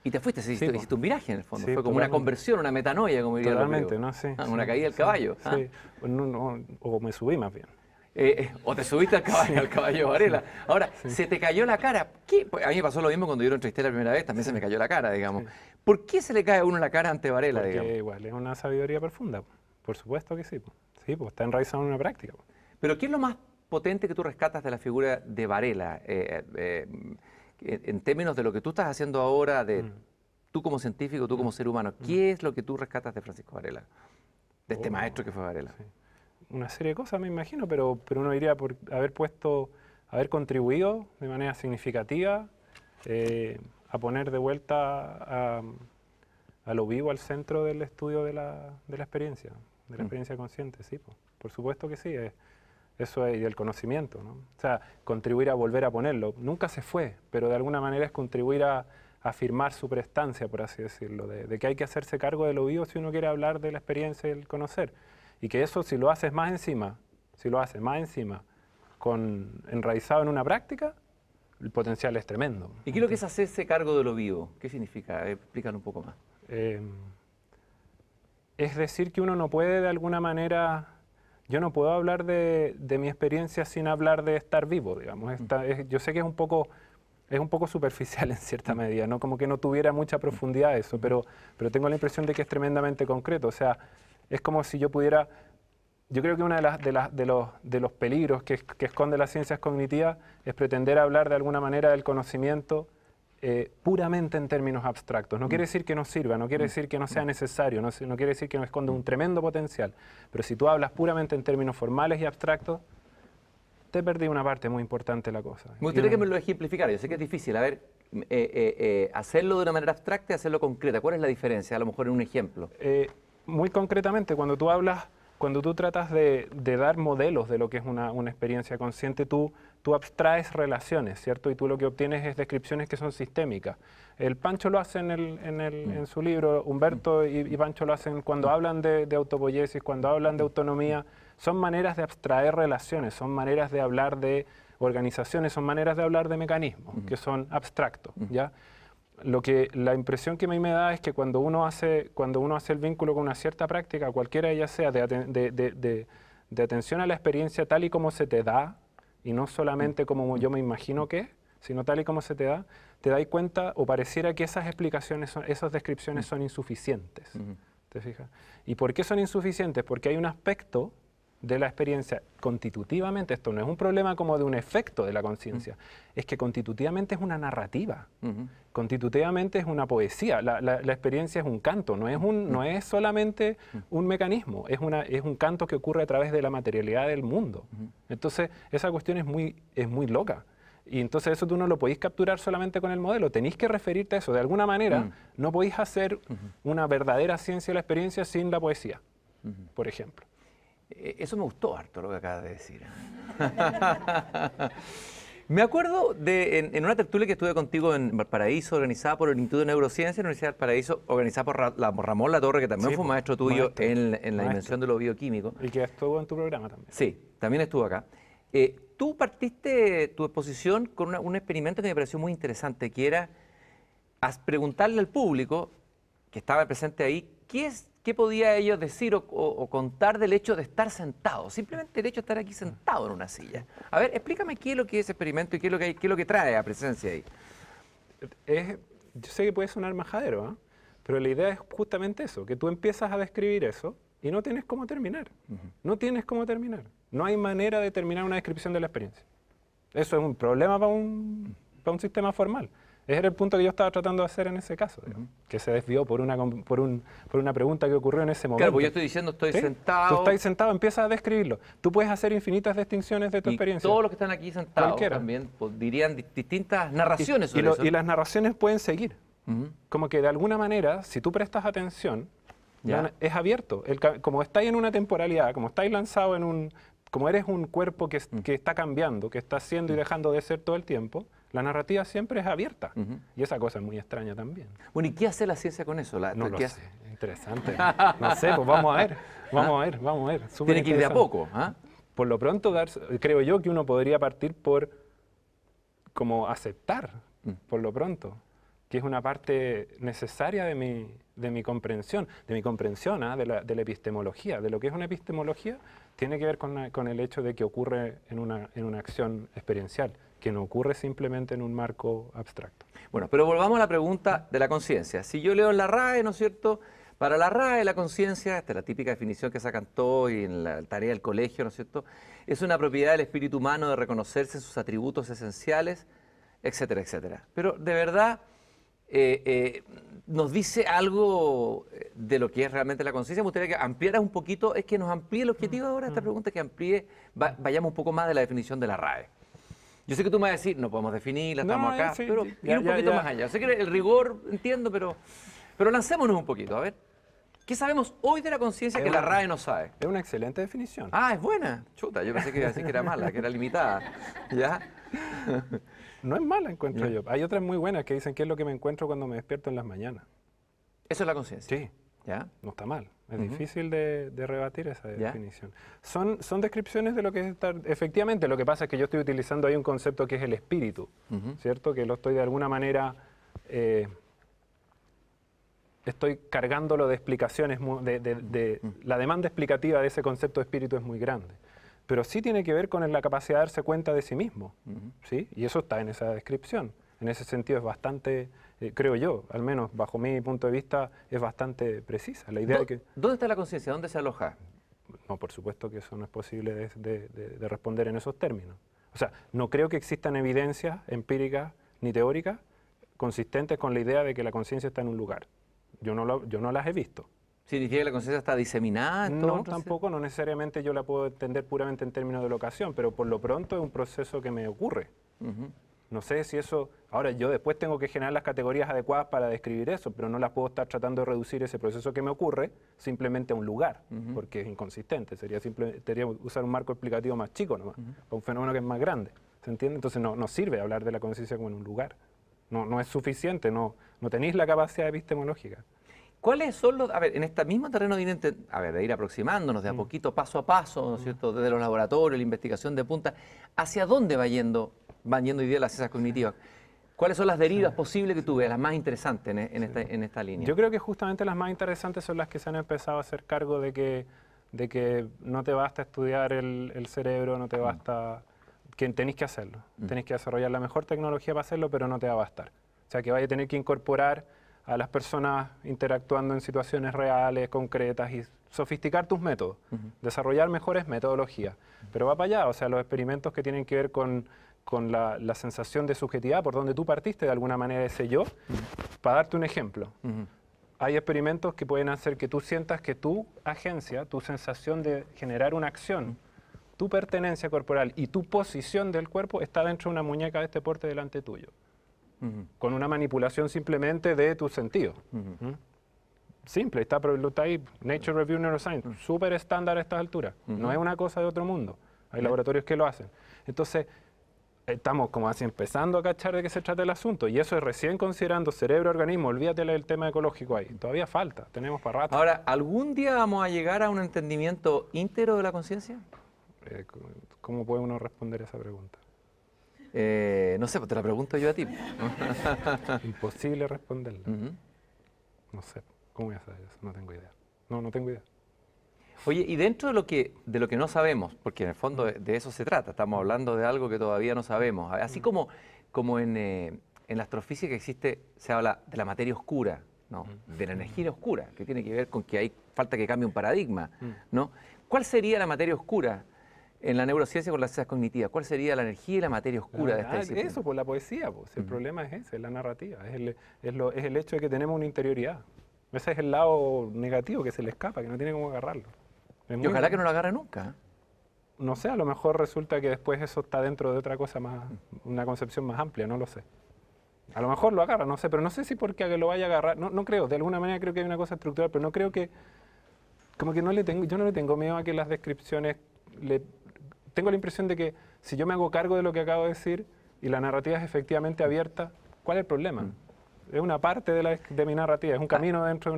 Y te fuiste, hiciste, un viraje en el fondo. Fue como una conversión, una metanoia, como diría Totalmente, ¿no? Ah, sí. una caída del caballo. Ah. No, no, o me subí más bien. Eh, eh, o te subiste al caballo, al caballo Varela. Ahora, se te cayó la cara. Pues, a mí me pasó lo mismo cuando yo lo entrevisté la primera vez, también se me cayó la cara, digamos. ¿Por qué se le cae a uno la cara ante Varela, digamos? igual es una sabiduría profunda. Por supuesto que sí. está enraizado en una práctica. Pero ¿qué es lo más potente que tú rescatas de la figura de Varela? Eh, eh, eh, en términos de lo que tú estás haciendo ahora, de mm. tú como científico, tú como mm. ser humano, ¿qué mm. es lo que tú rescatas de Francisco Varela? De este oh, maestro que fue Varela. Una serie de cosas, me imagino, pero, uno diría por haber puesto, haber contribuido de manera significativa a poner de vuelta a, lo vivo al centro del estudio de la experiencia de la mm. experiencia consciente, sí, por, supuesto que sí. Eh. eso es y el conocimiento, ¿no? O sea, contribuir a volver a ponerlo. Nunca se fue, pero de alguna manera es contribuir a afirmar su prestancia, por así decirlo, de, que hay que hacerse cargo de lo vivo si uno quiere hablar de la experiencia y el conocer. Y que eso, si lo haces más encima, si lo haces más encima, con, enraizado en una práctica, el potencial es tremendo. ¿Y qué es lo que es hacerse cargo de lo vivo? ¿Qué significa? explícanos un poco más. Eh, es decir que uno no puede de alguna manera... Yo no puedo hablar de, mi experiencia sin hablar de estar vivo, digamos. Mm. yo sé que es un poco es un poco superficial (laughs) en cierta medida, ¿no? como que no tuviera mucha mm. profundidad eso, mm. pero, pero tengo la impresión de que es tremendamente concreto. O sea, es como si yo pudiera... Yo creo que uno de, las, de, las, de, los, de los peligros que, que esconde las ciencias cognitivas es pretender hablar de alguna manera del conocimiento eh, puramente en términos abstractos. No quiere mm. decir que no sirva, no quiere mm. decir que no sea mm. necesario, no, no quiere decir que no esconde un tremendo potencial, pero si tú hablas puramente en términos formales y abstractos, te perdí una parte muy importante de la cosa. Me gustaría que me lo ejemplificara, yo sé que es difícil, a ver, eh, eh, hacerlo de una manera abstracta y hacerlo concreta, ¿cuál es la diferencia? A lo mejor en un ejemplo. muy concretamente, cuando tú hablas, cuando tú tratas de, de, dar modelos de lo que es una, una experiencia consciente, tú tú abstraes relaciones, ¿cierto? Y tú lo que obtienes es descripciones que son sistémicas. El Pancho lo hace en, mm. su libro, Humberto y, Pancho lo hacen cuando mm. hablan de, de cuando hablan de mm. autonomía, son maneras de abstraer relaciones, son maneras de hablar de organizaciones, son maneras de hablar de mecanismos, que son abstractos, ¿ya? Lo que, la impresión que a mí me da es que cuando uno hace, cuando uno hace el vínculo con una cierta práctica, cualquiera ella sea, de, de, de, de atención a la experiencia tal y como se te da, y no solamente como mm. yo me imagino que es, sino tal y como se te da, te dais cuenta o pareciera que esas explicaciones, esas descripciones mm. son insuficientes. ¿Te fijas? ¿Y por qué son insuficientes? Porque hay un aspecto de la experiencia, constitutivamente, esto no es un problema como de un efecto de la conciencia, es que constitutivamente es una narrativa, constitutivamente es una poesía, la, experiencia es un canto, no es, un, no es solamente un mecanismo, es, una, es un canto que ocurre a través de la materialidad del mundo. Entonces, esa cuestión es muy, es muy loca. Y entonces eso tú no lo podéis capturar solamente con el modelo, tenéis que referirte a eso. De alguna manera, mm. no podéis hacer una verdadera ciencia de la experiencia sin la poesía, por ejemplo. Eh, eso me gustó harto lo que acabas de decir. (laughs) me acuerdo de en, una tertulia que estuve contigo en Valparaíso, organizada por el Instituto de Neurociencia, de la Universidad de Valparaíso, organizada por, la, Torre Ramón que también fue maestro tuyo en, la dimensión de lo bioquímico. Y que estuvo en tu programa también. Sí, también estuvo acá. Eh, tú partiste tu exposición con un experimento que me pareció muy interesante, que era preguntarle al público que estaba presente ahí, ¿qué es qué podía ellos decir o, contar del hecho de estar sentado, simplemente el hecho de estar aquí sentado en una silla. A ver, explícame qué es lo que es experimento y qué es lo que, trae a presencia ahí. yo sé que puede sonar majadero, ¿ah? pero la idea es justamente eso, que tú empiezas a describir eso y no tienes cómo terminar. No tienes cómo terminar. No hay manera de terminar una descripción de la experiencia. Eso es un problema para un sistema formal. Ese era el punto que yo estaba tratando de hacer en ese caso, que se desvió por una, pregunta que ocurrió en ese momento. Claro, pues yo estoy diciendo estoy sentado. Tú estás sentado, empieza a describirlo. Tú puedes hacer infinitas distinciones de tu y experiencia. todos los que están aquí sentados también pues, dirían distintas narraciones y, sobre Y las narraciones pueden seguir. Como que de alguna manera, si tú prestas atención, es abierto. como estáis en una temporalidad, como estáis lanzado en un... Como eres un cuerpo que, que está cambiando, que está siendo y dejando de ser todo el tiempo la narrativa siempre es abierta y esa cosa es muy extraña también. Bueno, ¿y qué hace la ciencia con eso? no lo sé, interesante. (laughs) no sé, pues vamos a ver, vamos a ver, vamos a ver. Tiene que ir de a poco. ¿ah? Por lo pronto, creo yo que uno podría partir por como aceptar, mm. por lo pronto, que es una parte necesaria de mi, comprensión, de mi comprensión ¿ah? de, la, epistemología, de lo que es una epistemología, tiene que ver con, el hecho de que ocurre en una, en una acción experiencial que no ocurre simplemente en un marco abstracto. Bueno, pero volvamos a la pregunta de la conciencia. Si yo leo en la RAE, ¿no es cierto? Para la RAE, la conciencia, esta es la típica definición que sacan todos en la tarea del colegio, ¿no es cierto? Es una propiedad del espíritu humano de reconocerse en sus atributos esenciales, etcétera, etcétera. Pero de verdad, eh, eh, nos dice algo de lo que es realmente la conciencia. Me gustaría que ampliaras un poquito, es que nos amplíe el objetivo mm, ahora esta mm. pregunta, que amplíe, vayamos un poco más de la definición de la RAE. Yo sé que tú me vas a decir, no podemos definirla, estamos acá, pero ir un poquito más allá. Sé que el rigor entiendo, pero, pero lancémonos un poquito, a ver. ¿Qué sabemos hoy de la conciencia que la RAE no sabe? Es una excelente definición. Ah, es buena. Chuta, yo pensé que iba a decir que era mala, que era limitada. (laughs) ¿Ya? No es mala, encuentro yo. Hay otras muy buenas que dicen que es lo que me encuentro cuando me despierto en las mañanas. Eso es la conciencia. Sí. ¿Ya? No está mal. Es difícil de, rebatir esa definición. Son, son descripciones de lo que es estar... Efectivamente, lo que pasa es que yo estoy utilizando ahí un concepto que es el espíritu, ¿cierto? Que lo estoy de alguna manera... Eh, estoy cargándolo de explicaciones, de, la demanda explicativa de ese concepto de espíritu es muy grande. Pero sí tiene que ver con la capacidad de darse cuenta de sí mismo, ¿sí? Y eso está en esa descripción. En ese sentido es bastante eh, creo yo, al menos bajo mi punto de vista, es bastante precisa. La idea de que... ¿Dónde está la conciencia? ¿Dónde se aloja? No, por supuesto que eso no es posible de, responder en esos términos. O sea, no creo que existan evidencias empíricas ni teóricas consistentes con la idea de que la conciencia está en un lugar. Yo no, yo no las he visto. ¿Significa que la conciencia está diseminada? no, tampoco, no necesariamente yo la puedo entender puramente en términos de locación, pero por lo pronto es un proceso que me ocurre. No sé si eso, ahora yo después tengo que generar las categorías adecuadas para describir eso, pero no las puedo estar tratando de reducir ese proceso que me ocurre simplemente a un lugar, porque es inconsistente, sería, simplemente usar un marco explicativo más chico nomás, para un fenómeno que es más grande, ¿se entiende? Entonces no, sirve hablar de la conciencia como en un lugar, no, es suficiente, no, no tenéis la capacidad epistemológica. ¿Cuáles son los.? A ver, en este mismo terreno de, a ver, de ir aproximándonos de a mm. poquito, paso a paso, ¿no es mm. cierto? Desde los laboratorios, la investigación de punta, ¿hacia dónde va yendo van yendo hoy día las ciencias cognitivas. ¿Cuáles son las derivas posibles que tú ves, las más interesantes en, esta, línea? Yo creo que justamente las más interesantes son las que se han empezado a hacer cargo de que, de que no te basta estudiar el, cerebro, no te mm. basta... que tenés que hacerlo, mm. tenés que desarrollar la mejor tecnología para hacerlo, pero no te va a bastar. O sea, que vaya a tener que incorporar a las personas interactuando en situaciones reales, concretas y sofisticar tus métodos, desarrollar mejores metodologías. Pero va para allá, o sea, los experimentos que tienen que ver con con la, sensación de subjetividad por donde tú partiste de alguna manera ese yo. Para darte un ejemplo, hay experimentos que pueden hacer que tú sientas que tu agencia, tu sensación de generar una acción, tu pertenencia corporal y tu posición del cuerpo está dentro de una muñeca de este porte delante tuyo, con una manipulación simplemente de tus sentidos. ¿Mm? Simple, está, está ahí, Nature Review Neuroscience, súper estándar a estas alturas, no es una cosa de otro mundo, hay laboratorios que lo hacen. Entonces, estamos como así empezando a cachar de qué se trata el asunto. Y eso es recién considerando cerebro-organismo. Olvídate del tema ecológico ahí. Todavía falta, tenemos para rato. Ahora, ¿algún día vamos a llegar a un entendimiento íntero de la conciencia? Eh, ¿Cómo puede uno responder esa pregunta? Eh, no sé, pues te la pregunto yo a ti. (laughs) Imposible responderla. No sé, ¿cómo voy a saber eso? No tengo idea. No, no tengo idea. Oye, y dentro de lo que, de lo que no sabemos, porque en el fondo de, eso se trata, estamos hablando de algo que todavía no sabemos, así mm. como, como en, eh, en la astrofísica existe, se habla de la materia oscura, ¿no? Mm. de la mm. energía oscura, que tiene que ver con que hay falta que cambie un paradigma. ¿no? ¿Cuál sería la materia oscura? en la neurociencia con las ciencias cognitivas, ¿cuál sería la energía y la materia oscura de ah, este ah, Eso, por pues, la poesía, pues. el problema es ese, es la narrativa, es el, es, lo, es el hecho de que tenemos una interioridad. Ese es el lado negativo que se le escapa, que no tiene cómo agarrarlo y ojalá que no lo agarre nunca. ¿eh? No sé, a lo mejor resulta que después eso está dentro de otra cosa más, una concepción más amplia, no lo sé. A lo mejor lo agarra, no sé, pero no sé si porque lo vaya a agarrar, no, no creo, de alguna manera creo que hay una cosa estructural, pero no creo que, como que no le tengo, yo no le tengo miedo a que las descripciones, le, tengo la impresión de que si yo me hago cargo de lo que acabo de decir y la narrativa es efectivamente abierta, ¿cuál es el problema? Mm es una parte de, de mi narrativa, es un ah. camino dentro de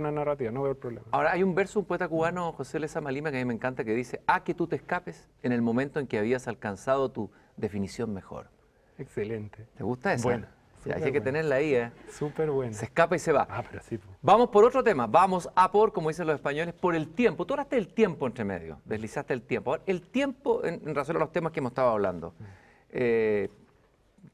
una, narrativa, no veo el problema. Ahora, hay un verso, un poeta cubano, José Lezama Lima, que a mí me encanta, que dice, a que tú te escapes en el momento en que habías alcanzado tu definición mejor. Excelente. ¿Te gusta eso? Bueno. hay que tenerla ahí, ¿eh? Súper bueno. Se escapa y se va. Ah, pero sí. Vamos por otro tema. Vamos a por, como dicen los españoles, por el tiempo. Tú hablaste el tiempo entre medio. Deslizaste el tiempo. Ahora, el tiempo, en, razón a los temas que hemos estado hablando. Mm. Eh,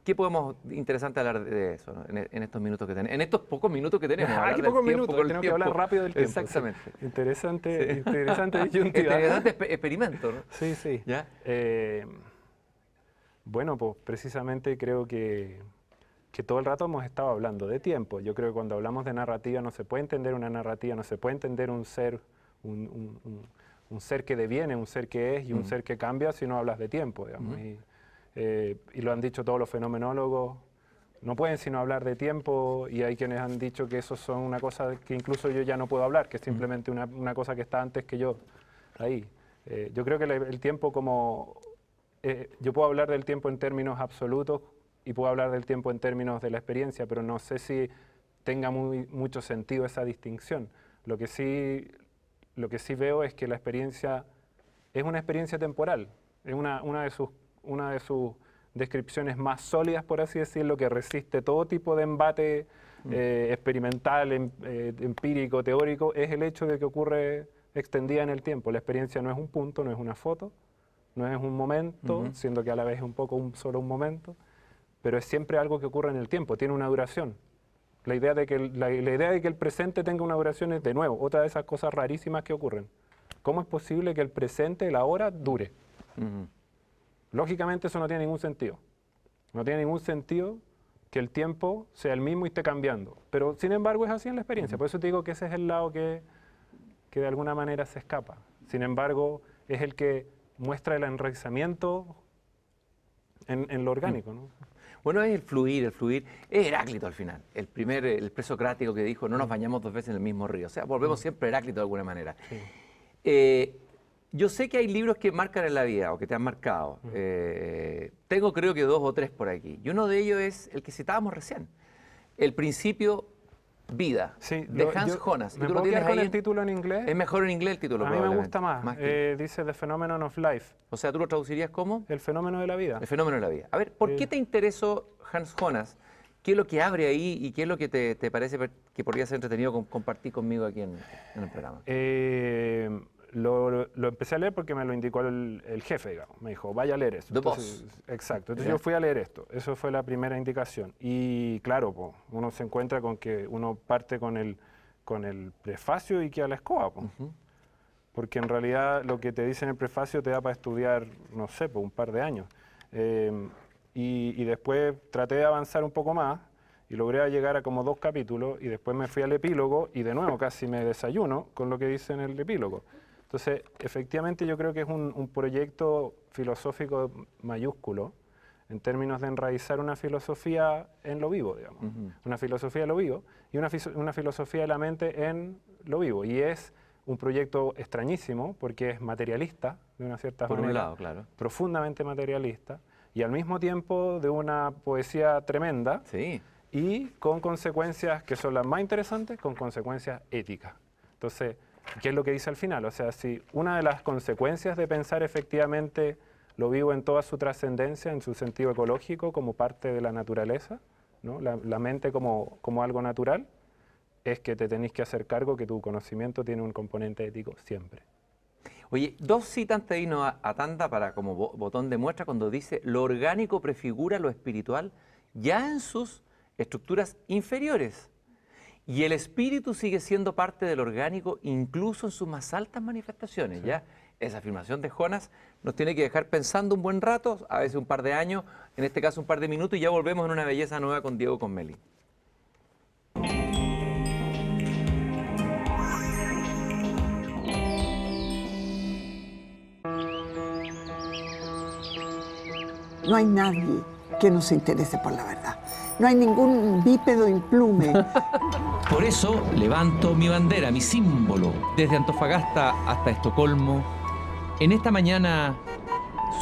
¿Qué podemos, interesante hablar de eso e, en, estos minutos que tenemos? En estos pocos minutos que tenemos. (laughs) Ah, Hay pocos minutos, tenemos que hablar rápido del tiempo. Exactamente. Interesante, interesante (laughs) Interesante experimento, ¿no? Sí, sí. Eh, bueno, pues precisamente creo que, todo el rato hemos estado hablando de tiempo. Yo creo que cuando hablamos de narrativa no se puede entender una narrativa, no se puede entender un ser, un, ser que deviene, un ser que es y un ser que cambia si no hablas de tiempo, digamos. Eh, y lo han dicho todos los fenomenólogos, no pueden sino hablar de tiempo y hay quienes han dicho que eso son una cosa que incluso yo ya no puedo hablar, que es simplemente una, una cosa que está antes que yo ahí. Eh, yo creo que el, tiempo como... Eh, yo puedo hablar del tiempo en términos absolutos y puedo hablar del tiempo en términos de la experiencia, pero no sé si tenga muy, mucho sentido esa distinción. Lo que, sí, lo que sí veo es que la experiencia es una experiencia temporal, es una, una de sus una de sus descripciones más sólidas, por así decirlo, que resiste todo tipo de embate mm. eh, experimental, em, eh, empírico, teórico, es el hecho de que ocurre extendida en el tiempo. La experiencia no es un punto, no es una foto, no es un momento, siendo que a la vez es un poco solo un momento, pero es siempre algo que ocurre en el tiempo, tiene una duración. La idea, de que el, la, idea de que el presente tenga una duración es, de nuevo, otra de esas cosas rarísimas que ocurren. ¿Cómo es posible que el presente, la hora dure? Lógicamente eso no tiene ningún sentido. No tiene ningún sentido que el tiempo sea el mismo y esté cambiando. Pero sin embargo es así en la experiencia. Por eso te digo que ese es el lado que, que de alguna manera se escapa. Sin embargo, es el que muestra el enraizamiento en, lo orgánico. Bueno, es el fluir, el fluir. Es Heráclito al final, el primer, el presocrático que dijo, no nos bañamos dos veces en el mismo río. O sea, volvemos mm. siempre a Heráclito de alguna manera. Eh, yo sé que hay libros que marcan en la vida o que te han marcado. Eh, tengo creo que dos o tres por aquí. Y uno de ellos es el que citábamos recién, El principio vida, de Hans Jonas. ¿Me ¿tú lo tienes ahí el título en inglés? Es mejor en inglés el título. A mí me gusta más. Eh, dice The Phenomenon of Life. O sea, ¿tú lo traducirías como? El fenómeno de la vida. El fenómeno de la vida. A ver, ¿por eh. qué te interesó Hans Jonas? ¿Qué es lo que abre ahí y qué es lo que te, parece que podría ser entretenido compartir conmigo aquí en, en el programa? Eh, lo, empecé a leer porque me lo indicó el, jefe, digamos. Me dijo, vaya a leer esto. Entonces, exacto. Entonces yo fui a leer esto. Eso fue la primera indicación. Y claro, uno se encuentra con que uno parte con el, con el prefacio y que a la escoba. Porque en realidad lo que te dice en el prefacio te da para estudiar, no sé, por un par de años. Em, y, y después traté de avanzar un poco más y logré llegar a como dos capítulos y después me fui al epílogo y de nuevo casi me desayuno con lo que dice en el epílogo. Entonces, efectivamente yo creo que es un, proyecto filosófico mayúsculo en términos de enraizar una filosofía en lo vivo, digamos. Una filosofía de lo vivo y una, filosofía de la mente en lo vivo. Y es un proyecto extrañísimo porque es materialista, de una cierta Por Un lado, claro. Profundamente materialista y al mismo tiempo de una poesía tremenda. Sí. Y con consecuencias que son las más interesantes, con consecuencias éticas. Entonces, ¿Qué es lo que dice al final? O sea, si una de las consecuencias de pensar efectivamente lo vivo en toda su trascendencia, en su sentido ecológico, como parte de la naturaleza, ¿no? la, mente como, algo natural, es que te tenéis que hacer cargo que tu conocimiento tiene un componente ético siempre. Oye, dos citas te vino a, tanta tanda para como botón de muestra cuando dice lo orgánico prefigura lo espiritual ya en sus estructuras inferiores. Y el espíritu sigue siendo parte del orgánico, incluso en sus más altas manifestaciones, ¿ya? Esa afirmación de Jonas nos tiene que dejar pensando un buen rato, a veces un par de años, en este caso un par de minutos, y ya volvemos en una belleza nueva con Diego Conmeli. No hay nadie que nos interese por la verdad. No hay ningún bípedo implume (laughs) Por eso levanto mi bandera, mi símbolo, desde Antofagasta hasta Estocolmo, en esta mañana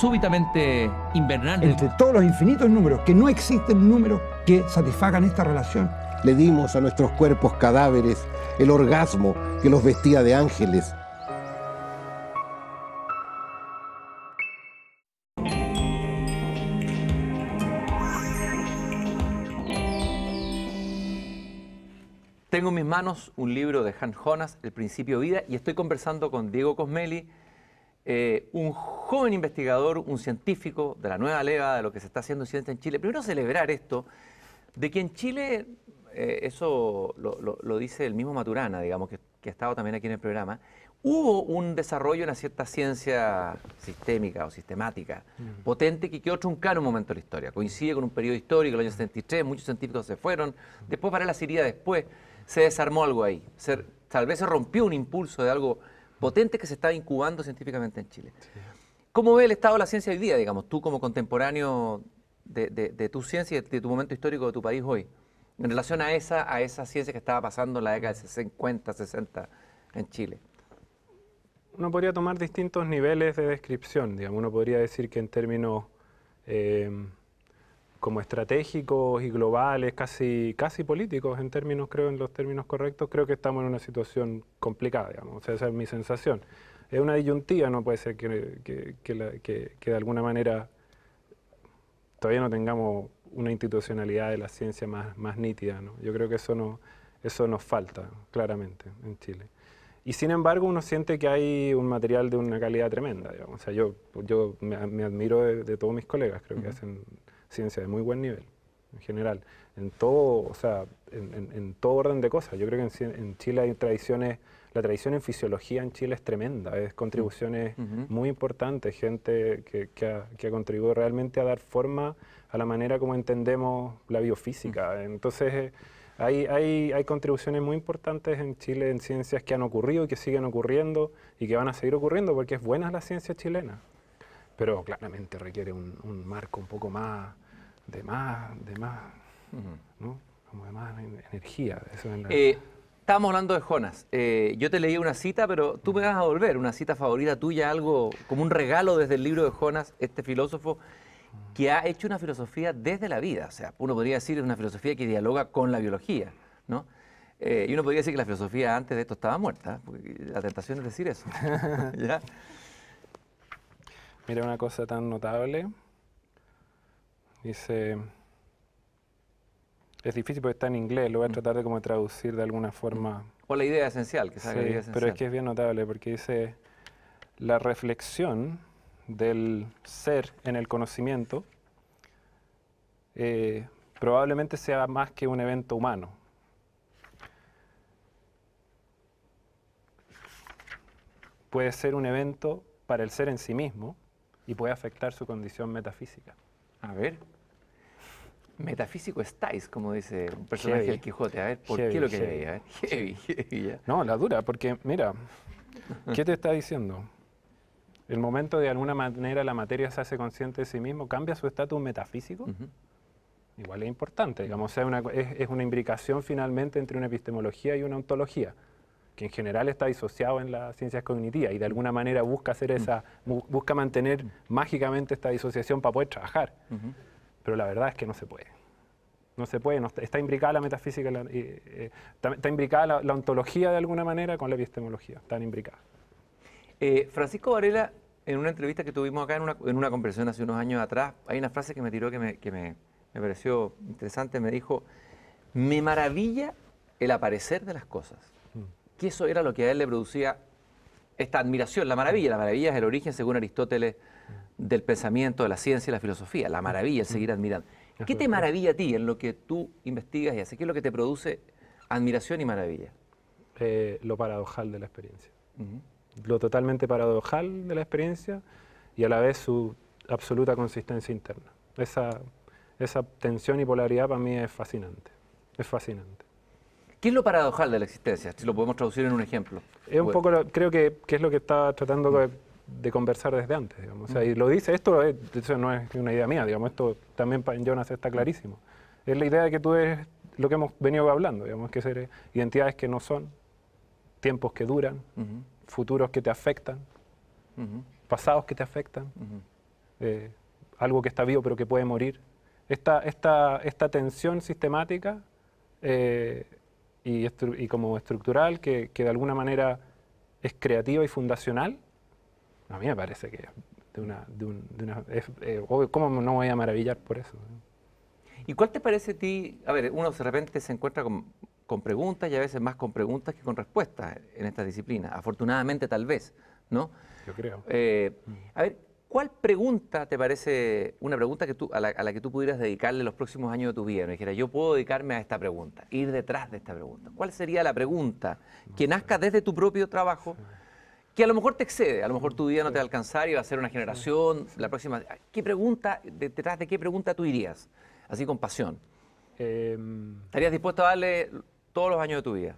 súbitamente invernal. Entre todos los infinitos números, que no existen números que satisfagan esta relación. Le dimos a nuestros cuerpos cadáveres el orgasmo que los vestía de ángeles manos un libro de Hans Jonas, El principio vida, y estoy conversando con Diego Cosmeli, eh, un joven investigador, un científico de la nueva leva, de lo que se está haciendo en ciencia en Chile. Primero celebrar esto, de que en Chile, eh, eso lo, dice el mismo Maturana, digamos, que, que, ha estado también aquí en el programa, hubo un desarrollo en una cierta ciencia sistémica o sistemática mm. potente que quedó truncada en un momento de la historia. Coincide con un periodo histórico, el año 73, muchos científicos se fueron, mm. después para la Siria después se desarmó algo ahí. tal vez se rompió un impulso de algo potente que se estaba incubando científicamente en Chile. ¿Cómo ve el estado de la ciencia hoy día, digamos, tú como contemporáneo de, tu ciencia y de, tu momento histórico de tu país hoy, en relación a esa, ciencia que estaba pasando en la década de 50, 60 en Chile? Uno podría tomar distintos niveles de descripción, digamos, uno podría decir que en términos... Eh, como estratégicos y globales, casi, casi políticos en términos, creo, en los términos correctos, creo que estamos en una situación complicada, esa es mi sensación. Es una disyuntiva, no puede ser que, de alguna manera todavía no tengamos una institucionalidad de la ciencia más, más nítida, ¿no? Yo creo que eso, no, eso nos falta, claramente, en Chile. Y sin embargo, uno siente que hay un material de una calidad tremenda, yo, yo me, admiro de, todos mis colegas, creo que hacen ciencia de muy buen nivel, en general, en todo, o sea, en, todo orden de cosas. Yo creo que en, Chile hay tradiciones, la tradición en fisiología en Chile es tremenda, es contribuciones mm. muy importantes, gente que, ha, contribuido realmente a dar forma a la manera como entendemos la biofísica. Mm. Entonces, eh, hay, hay, hay, contribuciones muy importantes en Chile en ciencias que han ocurrido y que siguen ocurriendo y que van a seguir ocurriendo porque es buena la ciencia chilena pero claramente requiere un, marco un poco más de más, de más, ¿no? Como de más energía. estamos eh, estábamos hablando de Jonas. Eh, yo te leí una cita, pero tú me vas a volver una cita favorita tuya, algo como un regalo desde el libro de Jonas, este filósofo que ha hecho una filosofía desde la vida. O sea, uno podría decir es una filosofía que dialoga con la biología, ¿no? Eh, y uno podría decir que la filosofía antes de esto estaba muerta, la tentación es decir eso. (laughs) Mira una cosa tan notable. Dice, es difícil porque está en inglés, lo voy a mm. tratar de como traducir de alguna forma. O la idea esencial, que la idea esencial. Pero es que es bien notable porque dice, la reflexión del ser en el conocimiento eh, probablemente sea más que un evento humano. Puede ser un evento para el ser en sí mismo, y puede afectar su condición metafísica. A ver. Metafísico estáis, como dice un personaje del Quijote. A ver, ¿por qué lo que (laughs) heavy. Heavy, No, la dura, porque mira, ¿qué te está diciendo? El momento de alguna manera la materia se hace consciente de sí mismo, cambia su estatus metafísico. Igual es importante, digamos, es, una imbricación finalmente entre una epistemología y una ontología que en general está disociado en las ciencias cognitivas y de mm. alguna manera busca hacer mm. esa, busca mantener mágicamente esta disociación para poder trabajar. Pero la verdad es que no se puede. No se puede, está, imbricada la metafísica, eh, eh, está, imbricada la, ontología de alguna manera con la epistemología, están imbricadas. Eh, Francisco Varela, en una entrevista que tuvimos acá en una, conversación hace unos años atrás, hay una frase que me tiró que, me pareció interesante, me dijo, me maravilla el aparecer de las cosas que eso era lo que a él le producía esta admiración, la maravilla. La maravilla es el origen, según Aristóteles, del pensamiento, de la ciencia y la filosofía. La maravilla, es mm. seguir admirando. ¿Qué te maravilla a ti en lo que tú investigas y haces? ¿Qué es lo que te produce admiración y maravilla? Eh, lo paradojal de la experiencia. Lo totalmente paradojal de la experiencia y a la vez su absoluta consistencia interna. Esa, esa tensión y polaridad para mí es fascinante. Es fascinante. ¿Qué es lo paradojal de la existencia? Si lo podemos traducir en un ejemplo. Es un poco, creo que, es lo que estaba tratando de, conversar desde antes, O sea, y lo dice, esto no es una idea mía, digamos, esto también para Jonas está clarísimo. Es la idea de que tú eres lo que hemos venido hablando, digamos, que ser identidades que no son, tiempos que duran, futuros que te afectan, pasados que te afectan, eh, algo que está vivo pero que puede morir. Esta, esta, esta tensión sistemática eh, y, como estructural que, que, de alguna manera es creativa y fundacional, a mí me parece que de una, de una eh, ¿cómo no voy a maravillar por eso? ¿Y cuál te parece a ti? A ver, uno de repente se encuentra con, con preguntas y a veces más con preguntas que con respuestas en esta disciplina, afortunadamente tal vez, ¿no? Yo creo. Eh, a ver, ¿Cuál pregunta te parece una pregunta que a, la, que tú pudieras dedicarle los próximos años de tu vida? Me dijera, yo puedo dedicarme a esta pregunta, ir detrás de esta pregunta. ¿Cuál sería la pregunta que nazca desde tu propio trabajo, que a lo mejor te excede, a lo mejor tu vida no te va a alcanzar y va a ser una generación, la próxima... ¿Qué pregunta, detrás de qué pregunta tú irías? Así con pasión. Em. ¿Estarías dispuesto a darle todos los años de tu vida?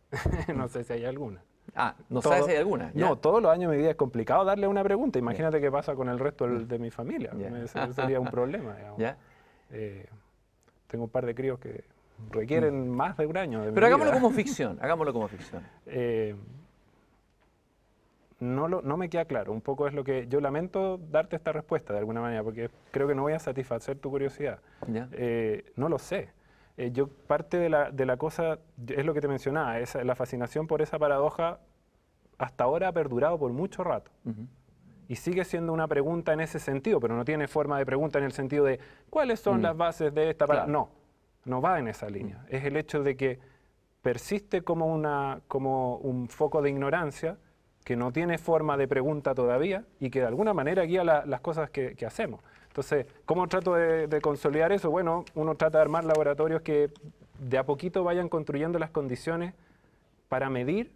(laughs) no sé si hay alguna. Ah, no sabes si hay alguna. No, todos los años de mi vida es complicado darle una pregunta. Imagínate qué pasa con el resto mm. de mi familia. sería un (laughs) problema. Eh, tengo un par de críos que requieren mm. más de un año. De Pero hagámoslo como (laughs) ficción. Hagámoslo como ficción. Eh, no, no me queda claro. Un poco es lo que yo lamento darte esta respuesta de alguna manera, porque creo que no voy a satisfacer tu curiosidad. Eh, no lo sé. Eh, yo parte de la, cosa, es lo que te mencionaba, la fascinación por esa paradoja hasta ahora ha perdurado por mucho rato. Y sigue siendo una pregunta en ese sentido, pero no tiene forma de pregunta en el sentido de cuáles son mm. las bases de esta paradoja. No, no va en esa línea. Mm. Es el hecho de que persiste como, una, como un foco de ignorancia que no tiene forma de pregunta todavía y que de alguna manera guía las cosas que hacemos. Entonces, ¿cómo trato de, consolidar eso? Bueno, uno trata de armar laboratorios que de a poquito vayan construyendo las condiciones para medir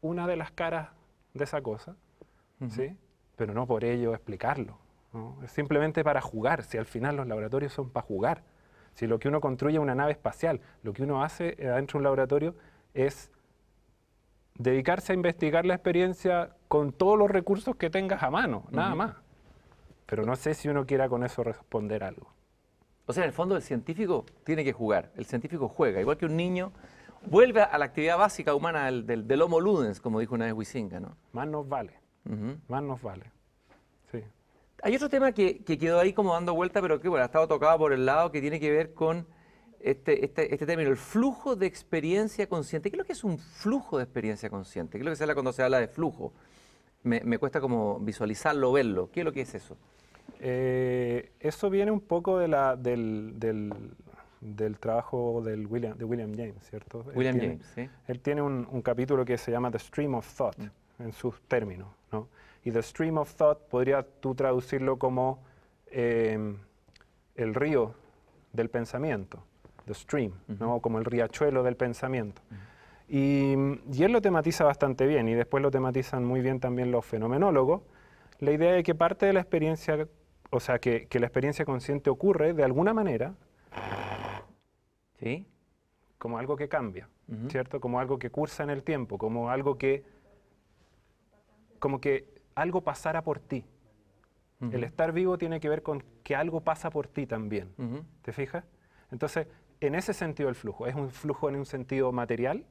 una de las caras de esa cosa, pero no por ello explicarlo. Es simplemente para jugar, si al final los laboratorios son para jugar. Si lo que uno construye es una nave espacial, lo que uno hace eh, dentro de un laboratorio es dedicarse a investigar la experiencia con todos los recursos que tengas a mano, nada más. Pero no sé si uno quiera con eso responder algo. O sea, en el fondo el científico tiene que jugar, el científico juega, igual que un niño vuelve a la actividad básica humana del, homo ludens, como dijo una vez Huizinga, ¿no? Más nos vale, más nos vale, sí. Hay otro tema que, quedó ahí como dando vuelta, pero que bueno, ha estado tocado por el lado, que tiene que ver con este, este, este término, el flujo de experiencia consciente. ¿Qué es lo que es un flujo de experiencia consciente? ¿Qué es lo que se habla cuando se habla de flujo? me, cuesta como visualizarlo, verlo. ¿Qué es lo que es eso? Eh, eso viene un poco del, trabajo de William James, ¿cierto? William James, sí. Él tiene un, capítulo que se llama The Stream of Thought, mm. en sus términos, ¿no? Y The Stream of Thought podría tú traducirlo como em, el río del pensamiento, The Stream, Como el riachuelo del pensamiento. Y, él lo tematiza bastante bien y después lo tematizan muy bien también los fenomenólogos. La idea de que parte de la experiencia, o sea, que, la experiencia consciente ocurre de alguna manera ¿Sí? como algo que cambia, ¿cierto? Como algo que cursa en el tiempo, como algo que, como que algo pasara por ti. El estar vivo tiene que ver con que algo pasa por ti también. ¿Te fijas? Entonces, en ese sentido el flujo. Es un flujo en un sentido material,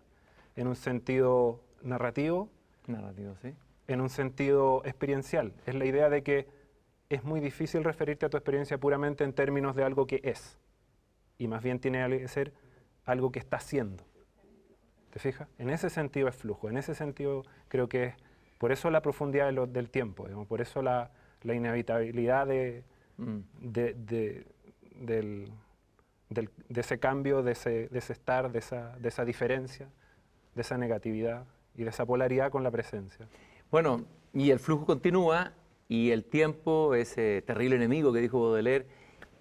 en un sentido narrativo. Narrativo, sí. En un sentido experiencial. Es la idea de que es muy difícil referirte a tu experiencia puramente en términos de algo que es. Y más bien tiene que ser algo que está siendo. ¿Te fijas? En ese sentido es flujo. En ese sentido creo que es. Por eso la profundidad del tiempo, por eso la, inevitabilidad mm. de, ese cambio, de ese, estar, de esa diferencia de esa negatividad y de esa polaridad con la presencia. Bueno, y el flujo continúa y el tiempo, ese terrible enemigo que dijo Baudelaire,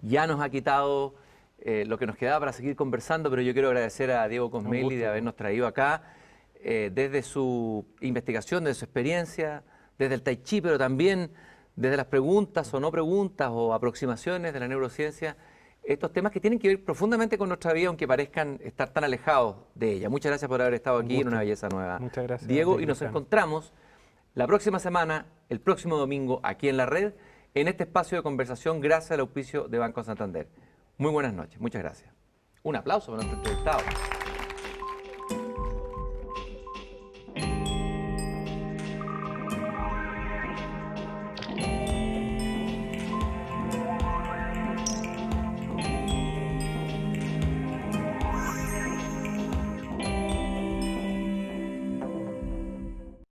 ya nos ha quitado eh, lo que nos quedaba para seguir conversando, pero yo quiero agradecer a Diego Cosmelli de habernos traído acá, eh, desde su investigación, desde su experiencia, desde el Tai Chi, pero también desde las preguntas o no preguntas o aproximaciones de la neurociencia estos temas que tienen que ver profundamente con nuestra vida, aunque parezcan estar tan alejados de ella. Muchas gracias por haber estado aquí en Una Belleza Nueva. Muchas gracias. Diego, y nos encontramos la próxima semana, el próximo domingo, aquí en la red, en este espacio de conversación, gracias al auspicio de Banco Santander. Muy buenas noches, muchas gracias. Un aplauso para nuestro entrevistado.